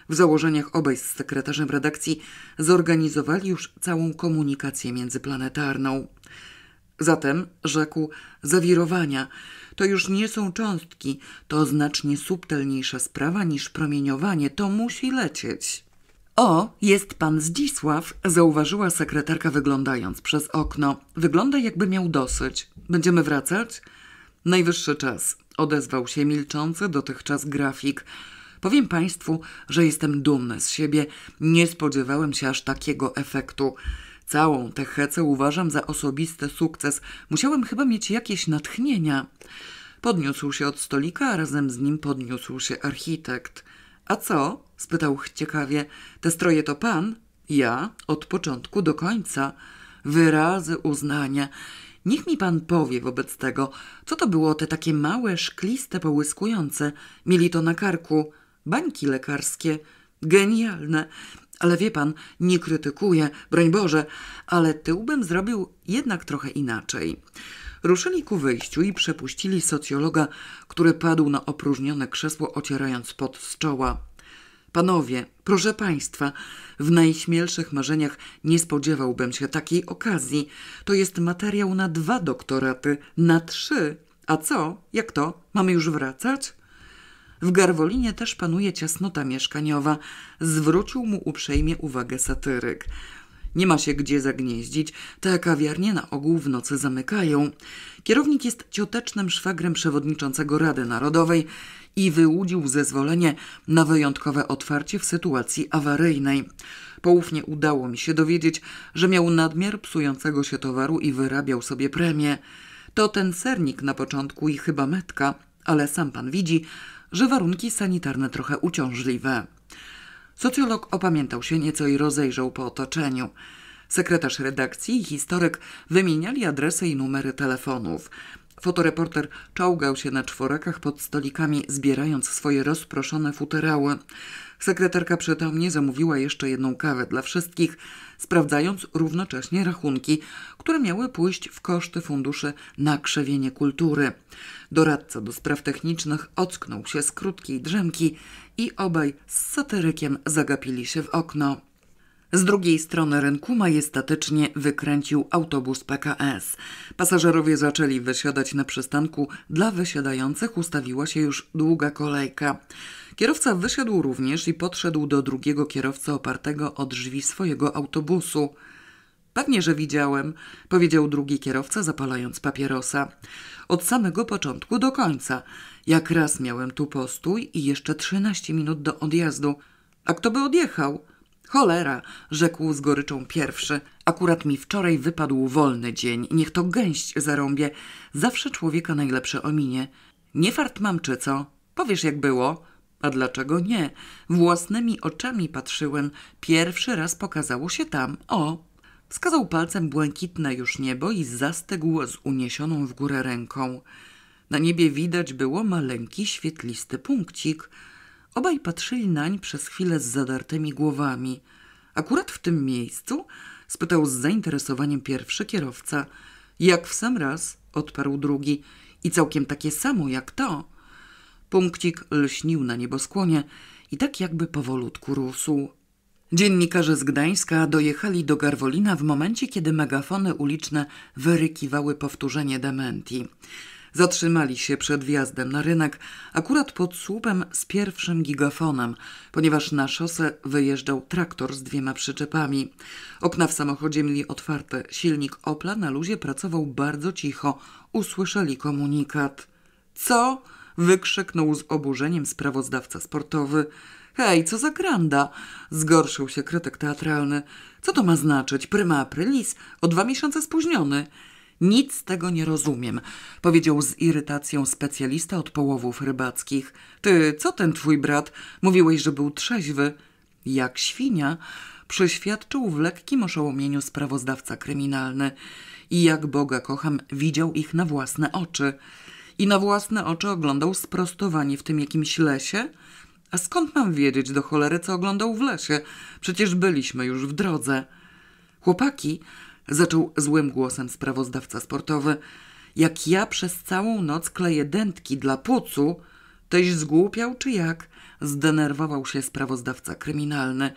w założeniach obaj z sekretarzem redakcji zorganizowali już całą komunikację międzyplanetarną. Zatem, rzekł, zawirowania to już nie są cząstki, to znacznie subtelniejsza sprawa niż promieniowanie, to musi lecieć. O, jest pan Zdzisław, zauważyła sekretarka wyglądając przez okno. Wygląda jakby miał dosyć. Będziemy wracać? Najwyższy czas, odezwał się milczący dotychczas grafik. Powiem Państwu, że jestem dumny z siebie. Nie spodziewałem się aż takiego efektu. Całą tę hecę uważam za osobisty sukces. Musiałem chyba mieć jakieś natchnienia. Podniósł się od stolika, a razem z nim podniósł się architekt. A co? spytał ciekawie. Te stroje to pan? Ja od początku do końca. Wyrazy uznania. Niech mi pan powie wobec tego, co to było te takie małe, szkliste, połyskujące. Mieli to na karku bańki lekarskie. Genialne. Ale wie pan, nie krytykuję, broń Boże, ale tyłbym zrobił jednak trochę inaczej. Ruszyli ku wyjściu i przepuścili socjologa, który padł na opróżnione krzesło, ocierając pot z czoła. Panowie, proszę państwa, w najśmielszych marzeniach nie spodziewałbym się takiej okazji. To jest materiał na dwa doktoraty, na trzy. A co? Jak to? Mamy już wracać? W Garwolinie też panuje ciasnota mieszkaniowa, zwrócił mu uprzejmie uwagę satyryk. Nie ma się gdzie zagnieździć, te kawiarnie na ogół w nocy zamykają. Kierownik jest ciotecznym szwagrem przewodniczącego Rady Narodowej i wyłudził zezwolenie na wyjątkowe otwarcie w sytuacji awaryjnej. Poufnie udało mi się dowiedzieć, że miał nadmiar psującego się towaru i wyrabiał sobie premię. To ten sernik na początku i chyba metka, ale sam pan widzi, że warunki sanitarne trochę uciążliwe. Socjolog opamiętał się nieco i rozejrzał po otoczeniu. Sekretarz redakcji i historyk wymieniali adresy i numery telefonów. Fotoreporter czołgał się na czworakach pod stolikami, zbierając swoje rozproszone futerały. Sekretarka przytomnie zamówiła jeszcze jedną kawę dla wszystkich, sprawdzając równocześnie rachunki, które miały pójść w koszty funduszy na krzewienie kultury. Doradca do spraw technicznych ocknął się z krótkiej drzemki i obaj z satyrykiem zagapili się w okno. Z drugiej strony rynku majestatycznie wykręcił autobus PKS. Pasażerowie zaczęli wysiadać na przystanku. Dla wysiadających ustawiła się już długa kolejka. Kierowca wysiadł również i podszedł do drugiego kierowcy opartego o drzwi swojego autobusu. Pewnie, że widziałem, powiedział drugi kierowca, zapalając papierosa. Od samego początku do końca. Jak raz miałem tu postój i jeszcze trzynaście minut do odjazdu. A kto by odjechał? Cholera, rzekł z goryczą pierwszy. Akurat mi wczoraj wypadł wolny dzień. Niech to gęść zarąbie. Zawsze człowieka najlepsze ominie. Nie fart mam czy co? Powiesz jak było? A dlaczego nie? Własnymi oczami patrzyłem. Pierwszy raz pokazało się tam. O! Wskazał palcem błękitne już niebo i zastygł z uniesioną w górę ręką. Na niebie widać było maleńki, świetlisty punkcik – Obaj patrzyli nań przez chwilę z zadartymi głowami. Akurat w tym miejscu spytał z zainteresowaniem pierwszy kierowca. Jak w sam raz, odparł drugi. I całkiem takie samo jak to. Punkcik lśnił na nieboskłonie i tak jakby powolutku rósł. Dziennikarze z Gdańska dojechali do Garwolina w momencie, kiedy megafony uliczne wyrykiwały powtórzenie dementi. Zatrzymali się przed wjazdem na rynek, akurat pod słupem z pierwszym gigafonem, ponieważ na szosę wyjeżdżał traktor z dwiema przyczepami. Okna w samochodzie mieli otwarte. Silnik Opla na luzie pracował bardzo cicho. Usłyszeli komunikat. Co? wykrzyknął z oburzeniem sprawozdawca sportowy. Hej, co za granda! Zgorszył się krytyk teatralny. Co to ma znaczyć? Pryma aprilis? O dwa miesiące spóźniony. Nic z tego nie rozumiem, powiedział z irytacją specjalista od połowów rybackich. Ty, co ten twój brat? Mówiłeś, że był trzeźwy. Jak świnia, przyświadczył w lekkim oszołomieniu sprawozdawca kryminalny. I jak Boga kocham, widział ich na własne oczy. I na własne oczy oglądał sprostowanie w tym jakimś lesie? A skąd mam wiedzieć do cholery, co oglądał w lesie? Przecież byliśmy już w drodze. Chłopaki, zaczął złym głosem sprawozdawca sportowy. Jak ja przez całą noc kleję dętki dla pucu, toś zgłupiał czy jak? Zdenerwował się sprawozdawca kryminalny.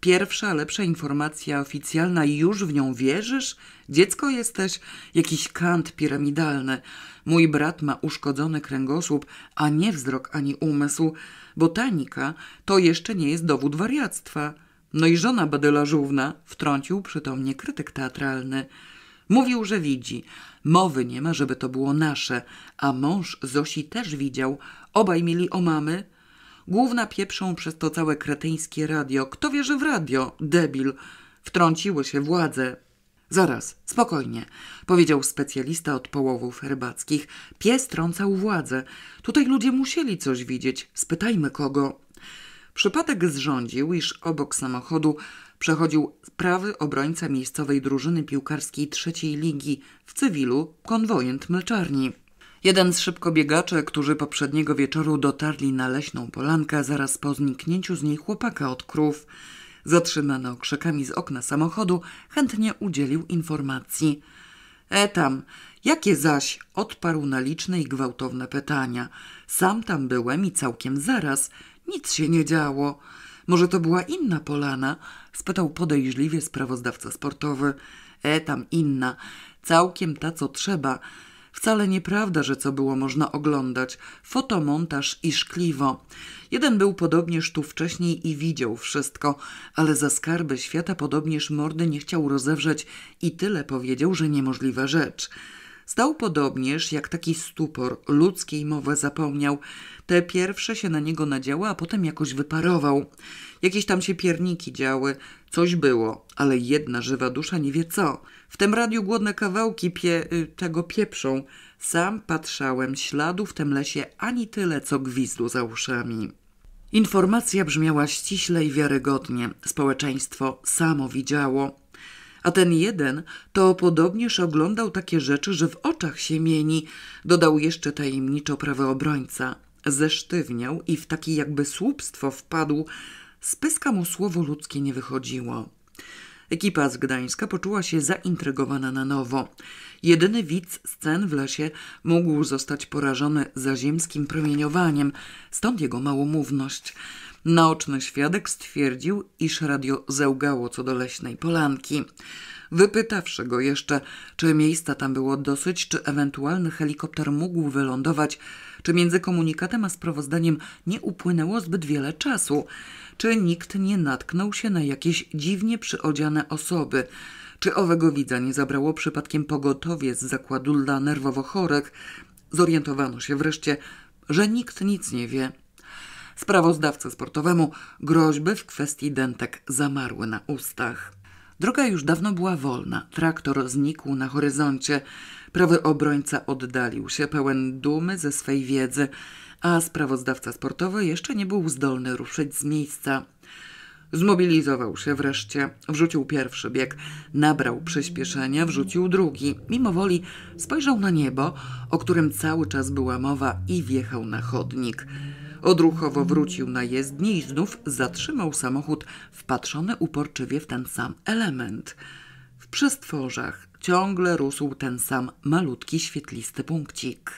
Pierwsza, lepsza informacja oficjalna i już w nią wierzysz? Dziecko jesteś? Jakiś kant piramidalny. Mój brat ma uszkodzony kręgosłup, a nie wzrok ani umysł. Botanika to jeszcze nie jest dowód wariactwa. No i żona Badyla Żółwna wtrącił przytomnie krytyk teatralny. Mówił, że widzi. Mowy nie ma, żeby to było nasze. A mąż Zosi też widział. Obaj mieli o mamy. Główna pieprzą przez to całe kretyńskie radio. Kto wierzy w radio? Debil. Wtrąciły się władze. Zaraz, spokojnie, powiedział specjalista od połowów rybackich. Pies trącał władzę. Tutaj ludzie musieli coś widzieć. Spytajmy kogo. Przypadek zrządził, iż obok samochodu przechodził prawy obrońca miejscowej drużyny piłkarskiej trzeciej ligi w cywilu konwojent mleczarni. Jeden z szybkobiegaczy, którzy poprzedniego wieczoru dotarli na leśną polankę zaraz po zniknięciu z niej chłopaka od krów, zatrzymano okrzykami z okna samochodu, chętnie udzielił informacji. E tam, jakie zaś odparł na liczne i gwałtowne pytania. Sam tam byłem i całkiem zaraz, nic się nie działo. Może to była inna polana? spytał podejrzliwie sprawozdawca sportowy. E, tam inna. Całkiem ta, co trzeba. Wcale nieprawda, że co było można oglądać. Fotomontaż i szkliwo. Jeden był podobnież tu wcześniej i widział wszystko, ale za skarby świata podobnież mordy nie chciał rozewrzeć i tyle powiedział, że niemożliwa rzecz. Zdał podobnież, jak taki stupor ludzkiej mowy zapomniał. Te pierwsze się na niego nadziały, a potem jakoś wyparował. Jakieś tam się pierniki działy, coś było, ale jedna żywa dusza nie wie co. W tym radiu głodne kawałki pie, y, tego pieprzą. Sam patrzałem, śladu w tym lesie ani tyle, co gwizdu za uszami. Informacja brzmiała ściśle i wiarygodnie. Społeczeństwo samo widziało. A ten jeden to podobnież oglądał takie rzeczy, że w oczach się mieni, dodał jeszcze tajemniczo prawy obrońca. Zesztywniał i w taki jakby słupstwo wpadł. Z pyska mu słowo ludzkie nie wychodziło. Ekipa z Gdańska poczuła się zaintrygowana na nowo. Jedyny widz scen w lesie mógł zostać porażony zaziemskim promieniowaniem, stąd jego małomówność. Naoczny świadek stwierdził, iż radio zełgało co do leśnej polanki. Wypytawszy go jeszcze, czy miejsca tam było dosyć, czy ewentualny helikopter mógł wylądować, czy między komunikatem a sprawozdaniem nie upłynęło zbyt wiele czasu, czy nikt nie natknął się na jakieś dziwnie przyodziane osoby, czy owego widza nie zabrało przypadkiem pogotowie z zakładu dla nerwowo chorych, zorientowano się wreszcie, że nikt nic nie wie Sprawozdawca sportowemu groźby w kwestii dentek zamarły na ustach. Droga już dawno była wolna, traktor znikł na horyzoncie. Prawy obrońca oddalił się, pełen dumy ze swej wiedzy, a sprawozdawca sportowy jeszcze nie był zdolny ruszyć z miejsca. Zmobilizował się wreszcie, wrzucił pierwszy bieg, nabrał przyspieszenia, wrzucił drugi. Mimo woli spojrzał na niebo, o którym cały czas była mowa i wjechał na chodnik. Odruchowo wrócił na jezdnię i znów zatrzymał samochód, wpatrzony uporczywie w ten sam element. W przestworzach ciągle rósł ten sam malutki, świetlisty punkcik.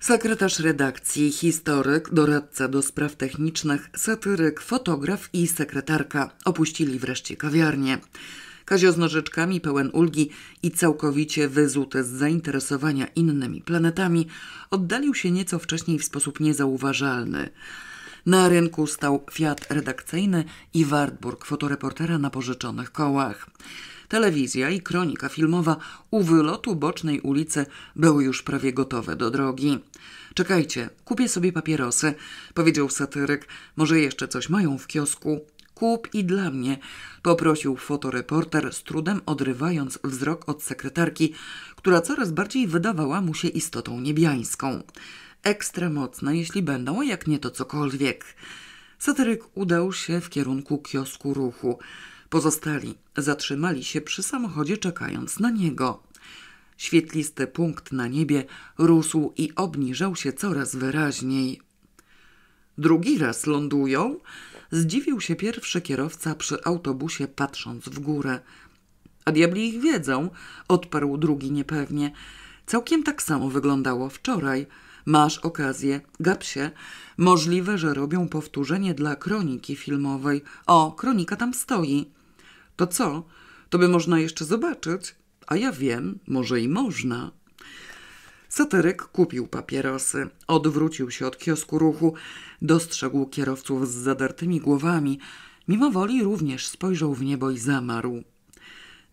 Sekretarz redakcji, historyk, doradca do spraw technicznych, satyryk, fotograf i sekretarka opuścili wreszcie kawiarnię. Kazio z nożyczkami, pełen ulgi i całkowicie wyzuty z zainteresowania innymi planetami, oddalił się nieco wcześniej w sposób niezauważalny. Na rynku stał Fiat redakcyjny i Wartburg fotoreportera na pożyczonych kołach. Telewizja i kronika filmowa u wylotu bocznej ulicy były już prawie gotowe do drogi. Czekajcie, kupię sobie papierosy, powiedział satyryk. Może jeszcze coś mają w kiosku. Kup i dla mnie, poprosił fotoreporter z trudem odrywając wzrok od sekretarki, która coraz bardziej wydawała mu się istotą niebiańską. Ekstra mocne, jeśli będą, jak nie to cokolwiek. Satyryk udał się w kierunku kiosku ruchu. Pozostali zatrzymali się przy samochodzie, czekając na niego. Świetlisty punkt na niebie rósł i obniżał się coraz wyraźniej. Drugi raz lądują? Zdziwił się pierwszy kierowca przy autobusie, patrząc w górę. A diabli ich wiedzą, odparł drugi niepewnie. Całkiem tak samo wyglądało wczoraj. Masz okazję, gap się. Możliwe, że robią powtórzenie dla kroniki filmowej. O, kronika tam stoi. To co? To by można jeszcze zobaczyć? A ja wiem, może i można. Satyryk kupił papierosy, odwrócił się od kiosku ruchu, dostrzegł kierowców z zadartymi głowami. Mimo woli również spojrzał w niebo i zamarł.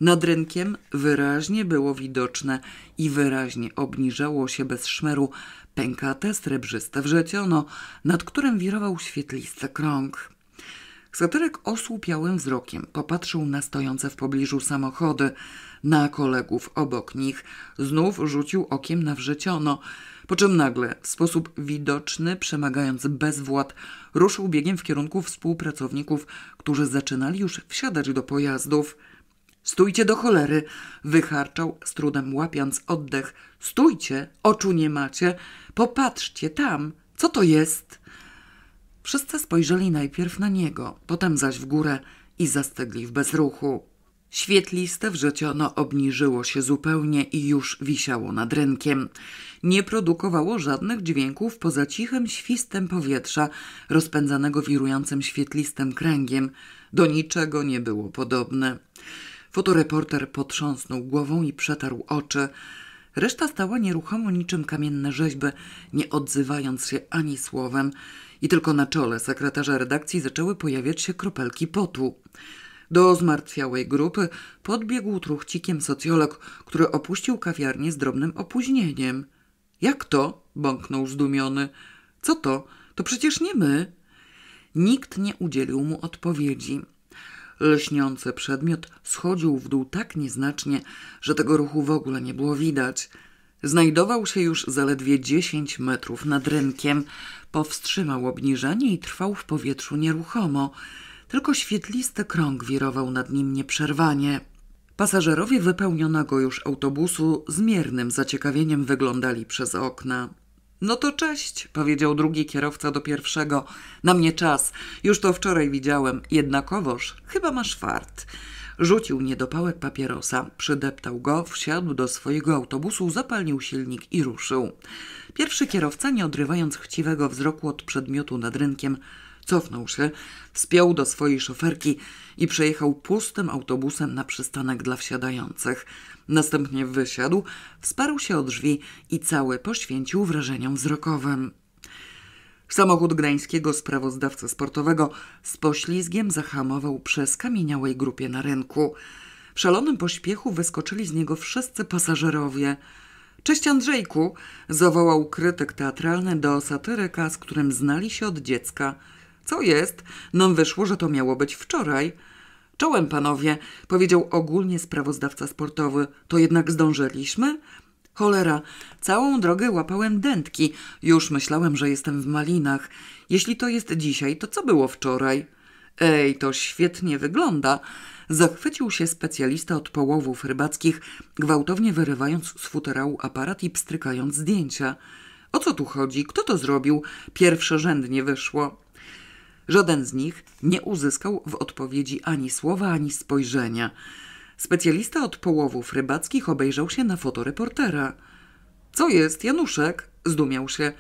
Nad rynkiem wyraźnie było widoczne i wyraźnie obniżało się bez szmeru pękate, srebrzyste wrzeciono, nad którym wirował świetlisty krąg. Satyrek osłupiałym wzrokiem popatrzył na stojące w pobliżu samochody – na kolegów obok nich. Znów rzucił okiem na wrzeciono, po czym nagle, w sposób widoczny, przemagając bezwład, ruszył biegiem w kierunku współpracowników, którzy zaczynali już wsiadać do pojazdów. Stójcie do cholery! wycharczał, z trudem łapiąc oddech. Stójcie! Oczu nie macie! Popatrzcie tam! Co to jest? Wszyscy spojrzeli najpierw na niego, potem zaś w górę i zastygli w bezruchu. Świetliste wrzeciono obniżyło się zupełnie i już wisiało nad rynkiem. Nie produkowało żadnych dźwięków poza cichym świstem powietrza rozpędzanego wirującym świetlistym kręgiem. Do niczego nie było podobne. Fotoreporter potrząsnął głową i przetarł oczy. Reszta stała nieruchomo niczym kamienne rzeźby, nie odzywając się ani słowem i tylko na czole sekretarza redakcji zaczęły pojawiać się kropelki potu. Do zmartwiałej grupy podbiegł truchcikiem socjolog, który opuścił kawiarnię z drobnym opóźnieniem. Jak to? bąknął zdumiony. Co to? To przecież nie my. Nikt nie udzielił mu odpowiedzi. Lśniący przedmiot schodził w dół tak nieznacznie, że tego ruchu w ogóle nie było widać. Znajdował się już zaledwie dziesięć metrów nad rynkiem. Powstrzymał obniżenie i trwał w powietrzu nieruchomo. Tylko świetlisty krąg wirował nad nim nieprzerwanie. Pasażerowie wypełnionego już autobusu z miernym zaciekawieniem wyglądali przez okna. No to cześć, powiedział drugi kierowca do pierwszego. Na mnie czas, już to wczoraj widziałem, jednakowoż, chyba masz fart. Rzucił niedopałek papierosa, przydeptał go, wsiadł do swojego autobusu, zapalnił silnik i ruszył. Pierwszy kierowca, nie odrywając chciwego wzroku od przedmiotu nad rynkiem, Cofnął się, spiął do swojej szoferki i przejechał pustym autobusem na przystanek dla wsiadających. Następnie wysiadł, wsparł się o drzwi i cały poświęcił wrażeniom wzrokowym. Samochód gdańskiego sprawozdawcy sportowego z poślizgiem zahamował przez skamieniałej grupie na rynku. W szalonym pośpiechu wyskoczyli z niego wszyscy pasażerowie. Cześć Andrzejku! zawołał krytyk teatralny do satyryka, z którym znali się od dziecka – co jest? Nam wyszło, że to miało być wczoraj. Czołem, panowie, powiedział ogólnie sprawozdawca sportowy. To jednak zdążyliśmy? Cholera, całą drogę łapałem dętki. Już myślałem, że jestem w malinach. Jeśli to jest dzisiaj, to co było wczoraj? Ej, to świetnie wygląda. Zachwycił się specjalista od połowów rybackich, gwałtownie wyrywając z futerału aparat i pstrykając zdjęcia. O co tu chodzi? Kto to zrobił? Pierwszorzędnie wyszło. Żaden z nich nie uzyskał w odpowiedzi ani słowa, ani spojrzenia. Specjalista od połowów rybackich obejrzał się na fotoreportera. Co jest, Januszek? zdumiał się.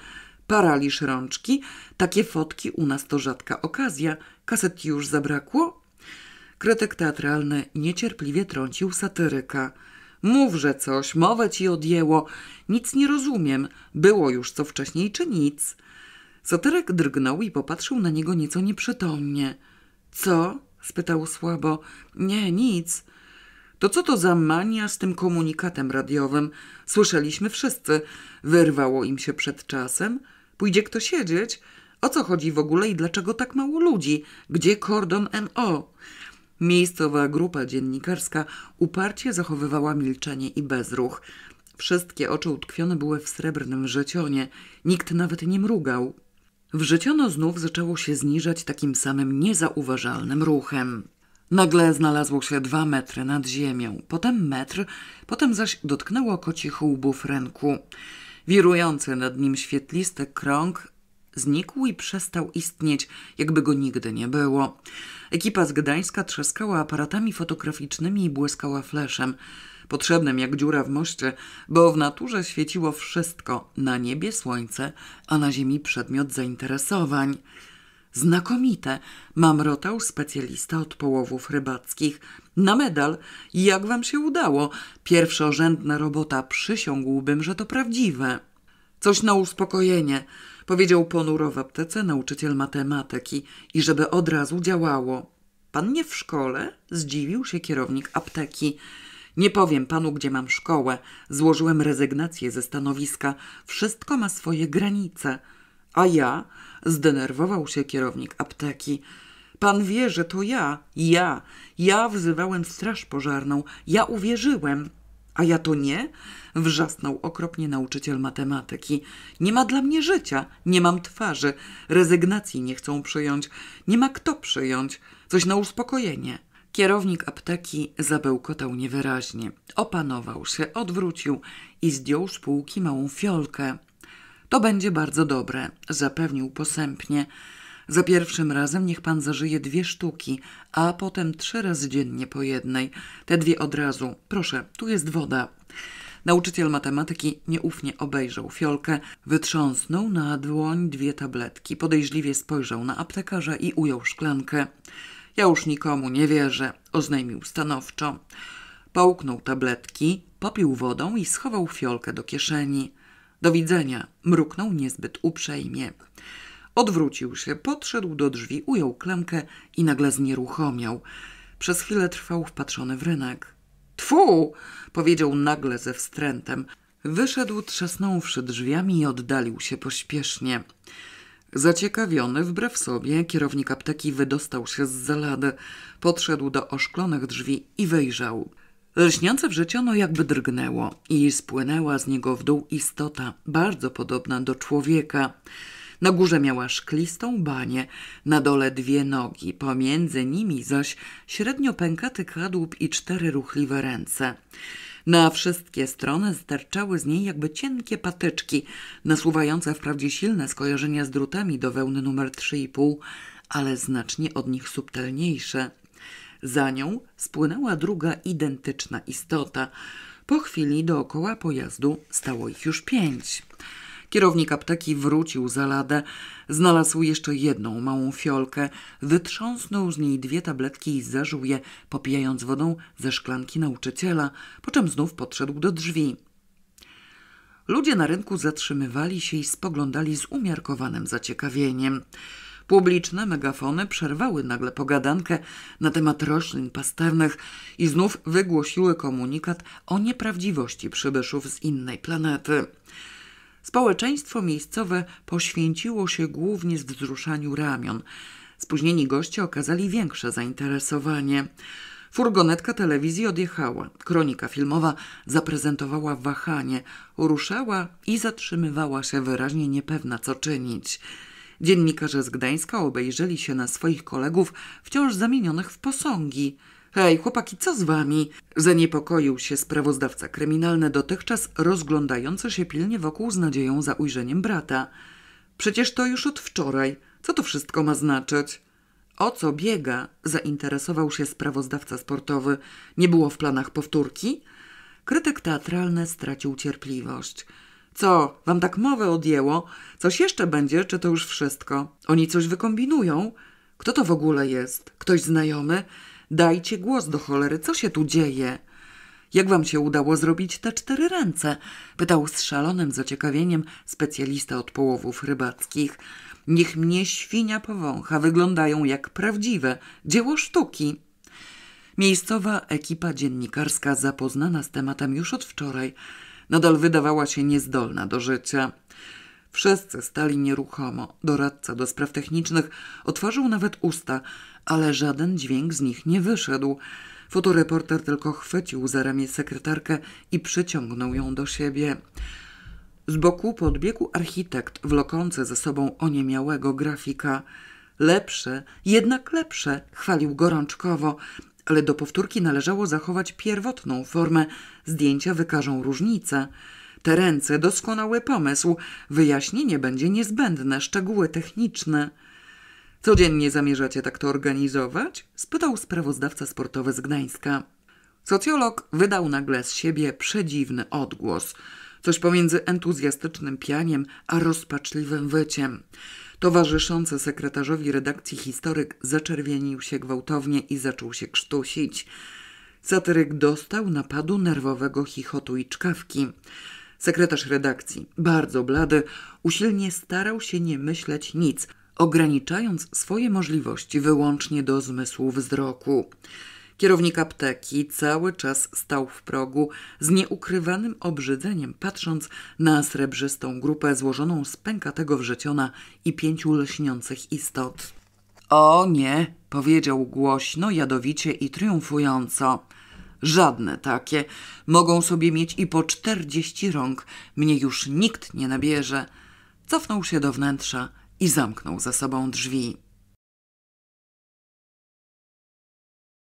Paraliż rączki, takie fotki u nas to rzadka okazja. Kaset już zabrakło? Krytyk teatralny niecierpliwie trącił satyryka. Mówże coś, mowę ci odjęło. Nic nie rozumiem. Było już co wcześniej czy nic. Soterek drgnął i popatrzył na niego nieco nieprzytomnie. Co? spytał słabo. Nie, nic. To co to za mania z tym komunikatem radiowym? Słyszeliśmy wszyscy. Wyrwało im się przed czasem. Pójdzie kto siedzieć? O co chodzi w ogóle i dlaczego tak mało ludzi? Gdzie kordon NO? Miejscowa grupa dziennikarska uparcie zachowywała milczenie i bezruch. Wszystkie oczy utkwione były w srebrnym życionie. Nikt nawet nie mrugał. Wrzeciono znów zaczęło się zniżać takim samym niezauważalnym ruchem. Nagle znalazło się dwa metry nad ziemią, potem metr, potem zaś dotknęło kocich łbów ręku. Wirujący nad nim świetlisty krąg znikł i przestał istnieć, jakby go nigdy nie było. Ekipa z Gdańska trzaskała aparatami fotograficznymi i błyskała fleszem potrzebnym jak dziura w moście, bo w naturze świeciło wszystko, na niebie słońce, a na ziemi przedmiot zainteresowań. Znakomite, mamrotał specjalista od połowów rybackich. Na medal, jak wam się udało? Pierwszorzędna robota, przysiągłbym, że to prawdziwe. Coś na uspokojenie, powiedział ponuro w aptece nauczyciel matematyki i żeby od razu działało. Pan nie w szkole? Zdziwił się kierownik apteki. Nie powiem panu, gdzie mam szkołę. Złożyłem rezygnację ze stanowiska. Wszystko ma swoje granice. A ja? Zdenerwował się kierownik apteki. Pan wie, że to ja, ja, ja wzywałem straż pożarną, ja uwierzyłem. A ja to nie? Wrzasnął okropnie nauczyciel matematyki. Nie ma dla mnie życia, nie mam twarzy, rezygnacji nie chcą przyjąć, nie ma kto przyjąć, coś na uspokojenie. Kierownik apteki zabełkotał niewyraźnie. Opanował się, odwrócił i zdjął z półki małą fiolkę. To będzie bardzo dobre, zapewnił posępnie. Za pierwszym razem niech pan zażyje dwie sztuki, a potem trzy razy dziennie po jednej. Te dwie od razu. Proszę, tu jest woda. Nauczyciel matematyki nieufnie obejrzał fiolkę, wytrząsnął na dłoń dwie tabletki, podejrzliwie spojrzał na aptekarza i ujął szklankę. Ja już nikomu nie wierzę, oznajmił stanowczo. Połknął tabletki, popił wodą i schował fiolkę do kieszeni. Do widzenia, mruknął niezbyt uprzejmie. Odwrócił się, podszedł do drzwi, ujął klamkę i nagle znieruchomiał. Przez chwilę trwał wpatrzony w rynek. Tfu! powiedział nagle ze wstrętem. Wyszedł trzasnąwszy drzwiami i oddalił się pośpiesznie. Zaciekawiony, wbrew sobie, kierownik apteki wydostał się z zalady, podszedł do oszklonych drzwi i wejrzał. Lśniące wrzeciono jakby drgnęło i spłynęła z niego w dół istota, bardzo podobna do człowieka. Na górze miała szklistą banię, na dole dwie nogi, pomiędzy nimi zaś średnio pękaty kadłub i cztery ruchliwe ręce. Na wszystkie strony sterczały z niej jakby cienkie patyczki, nasuwające wprawdzie silne skojarzenia z drutami do wełny numer 3,5, ale znacznie od nich subtelniejsze. Za nią spłynęła druga identyczna istota. Po chwili dookoła pojazdu stało ich już pięć. Kierownik apteki wrócił za ladę, znalazł jeszcze jedną małą fiolkę, wytrząsnął z niej dwie tabletki i zażył je, popijając wodą ze szklanki nauczyciela, po czym znów podszedł do drzwi. Ludzie na rynku zatrzymywali się i spoglądali z umiarkowanym zaciekawieniem. Publiczne megafony przerwały nagle pogadankę na temat roślin pasternych i znów wygłosiły komunikat o nieprawdziwości przybyszów z innej planety. Społeczeństwo miejscowe poświęciło się głównie z wzruszaniu ramion. Spóźnieni goście okazali większe zainteresowanie. Furgonetka telewizji odjechała. Kronika filmowa zaprezentowała wahanie. Ruszała i zatrzymywała się wyraźnie niepewna, co czynić. Dziennikarze z Gdańska obejrzeli się na swoich kolegów, wciąż zamienionych w posągi – Hej, chłopaki, co z wami? Zaniepokoił się sprawozdawca kryminalny, dotychczas rozglądający się pilnie wokół z nadzieją za ujrzeniem brata. Przecież to już od wczoraj. Co to wszystko ma znaczyć? O co biega? zainteresował się sprawozdawca sportowy. Nie było w planach powtórki? Krytyk teatralny stracił cierpliwość. Co, wam tak mowę odjęło? Coś jeszcze będzie, czy to już wszystko? Oni coś wykombinują? Kto to w ogóle jest? Ktoś znajomy? Dajcie głos do cholery, co się tu dzieje? Jak wam się udało zrobić te cztery ręce? Pytał z szalonym zaciekawieniem specjalista od połowów rybackich. Niech mnie świnia powącha, wyglądają jak prawdziwe, dzieło sztuki. Miejscowa ekipa dziennikarska zapoznana z tematem już od wczoraj nadal wydawała się niezdolna do życia. Wszyscy stali nieruchomo. Doradca do spraw technicznych otworzył nawet usta, ale żaden dźwięk z nich nie wyszedł. Fotoreporter tylko chwycił za ramię sekretarkę i przyciągnął ją do siebie. Z boku podbiegł architekt, wlokący ze sobą oniemiałego grafika. Lepsze, jednak lepsze, chwalił gorączkowo, ale do powtórki należało zachować pierwotną formę. Zdjęcia wykażą różnicę. Te ręce doskonały pomysł. Wyjaśnienie będzie niezbędne, szczegóły techniczne. Codziennie zamierzacie tak to organizować? spytał sprawozdawca sportowy z Gdańska. Socjolog wydał nagle z siebie przedziwny odgłos, coś pomiędzy entuzjastycznym pianiem a rozpaczliwym wyciem. Towarzyszący sekretarzowi redakcji historyk zaczerwienił się gwałtownie i zaczął się krztusić. Satyryk dostał napadu nerwowego chichotu i czkawki. Sekretarz redakcji, bardzo blady, usilnie starał się nie myśleć nic, ograniczając swoje możliwości wyłącznie do zmysłu wzroku. Kierownik apteki cały czas stał w progu z nieukrywanym obrzydzeniem, patrząc na srebrzystą grupę złożoną z pękatego wrzeciona i pięciu lśniących istot. O nie, powiedział głośno, jadowicie i triumfująco. Żadne takie. Mogą sobie mieć i po czterdzieści rąk. Mnie już nikt nie nabierze. Cofnął się do wnętrza i zamknął za sobą drzwi.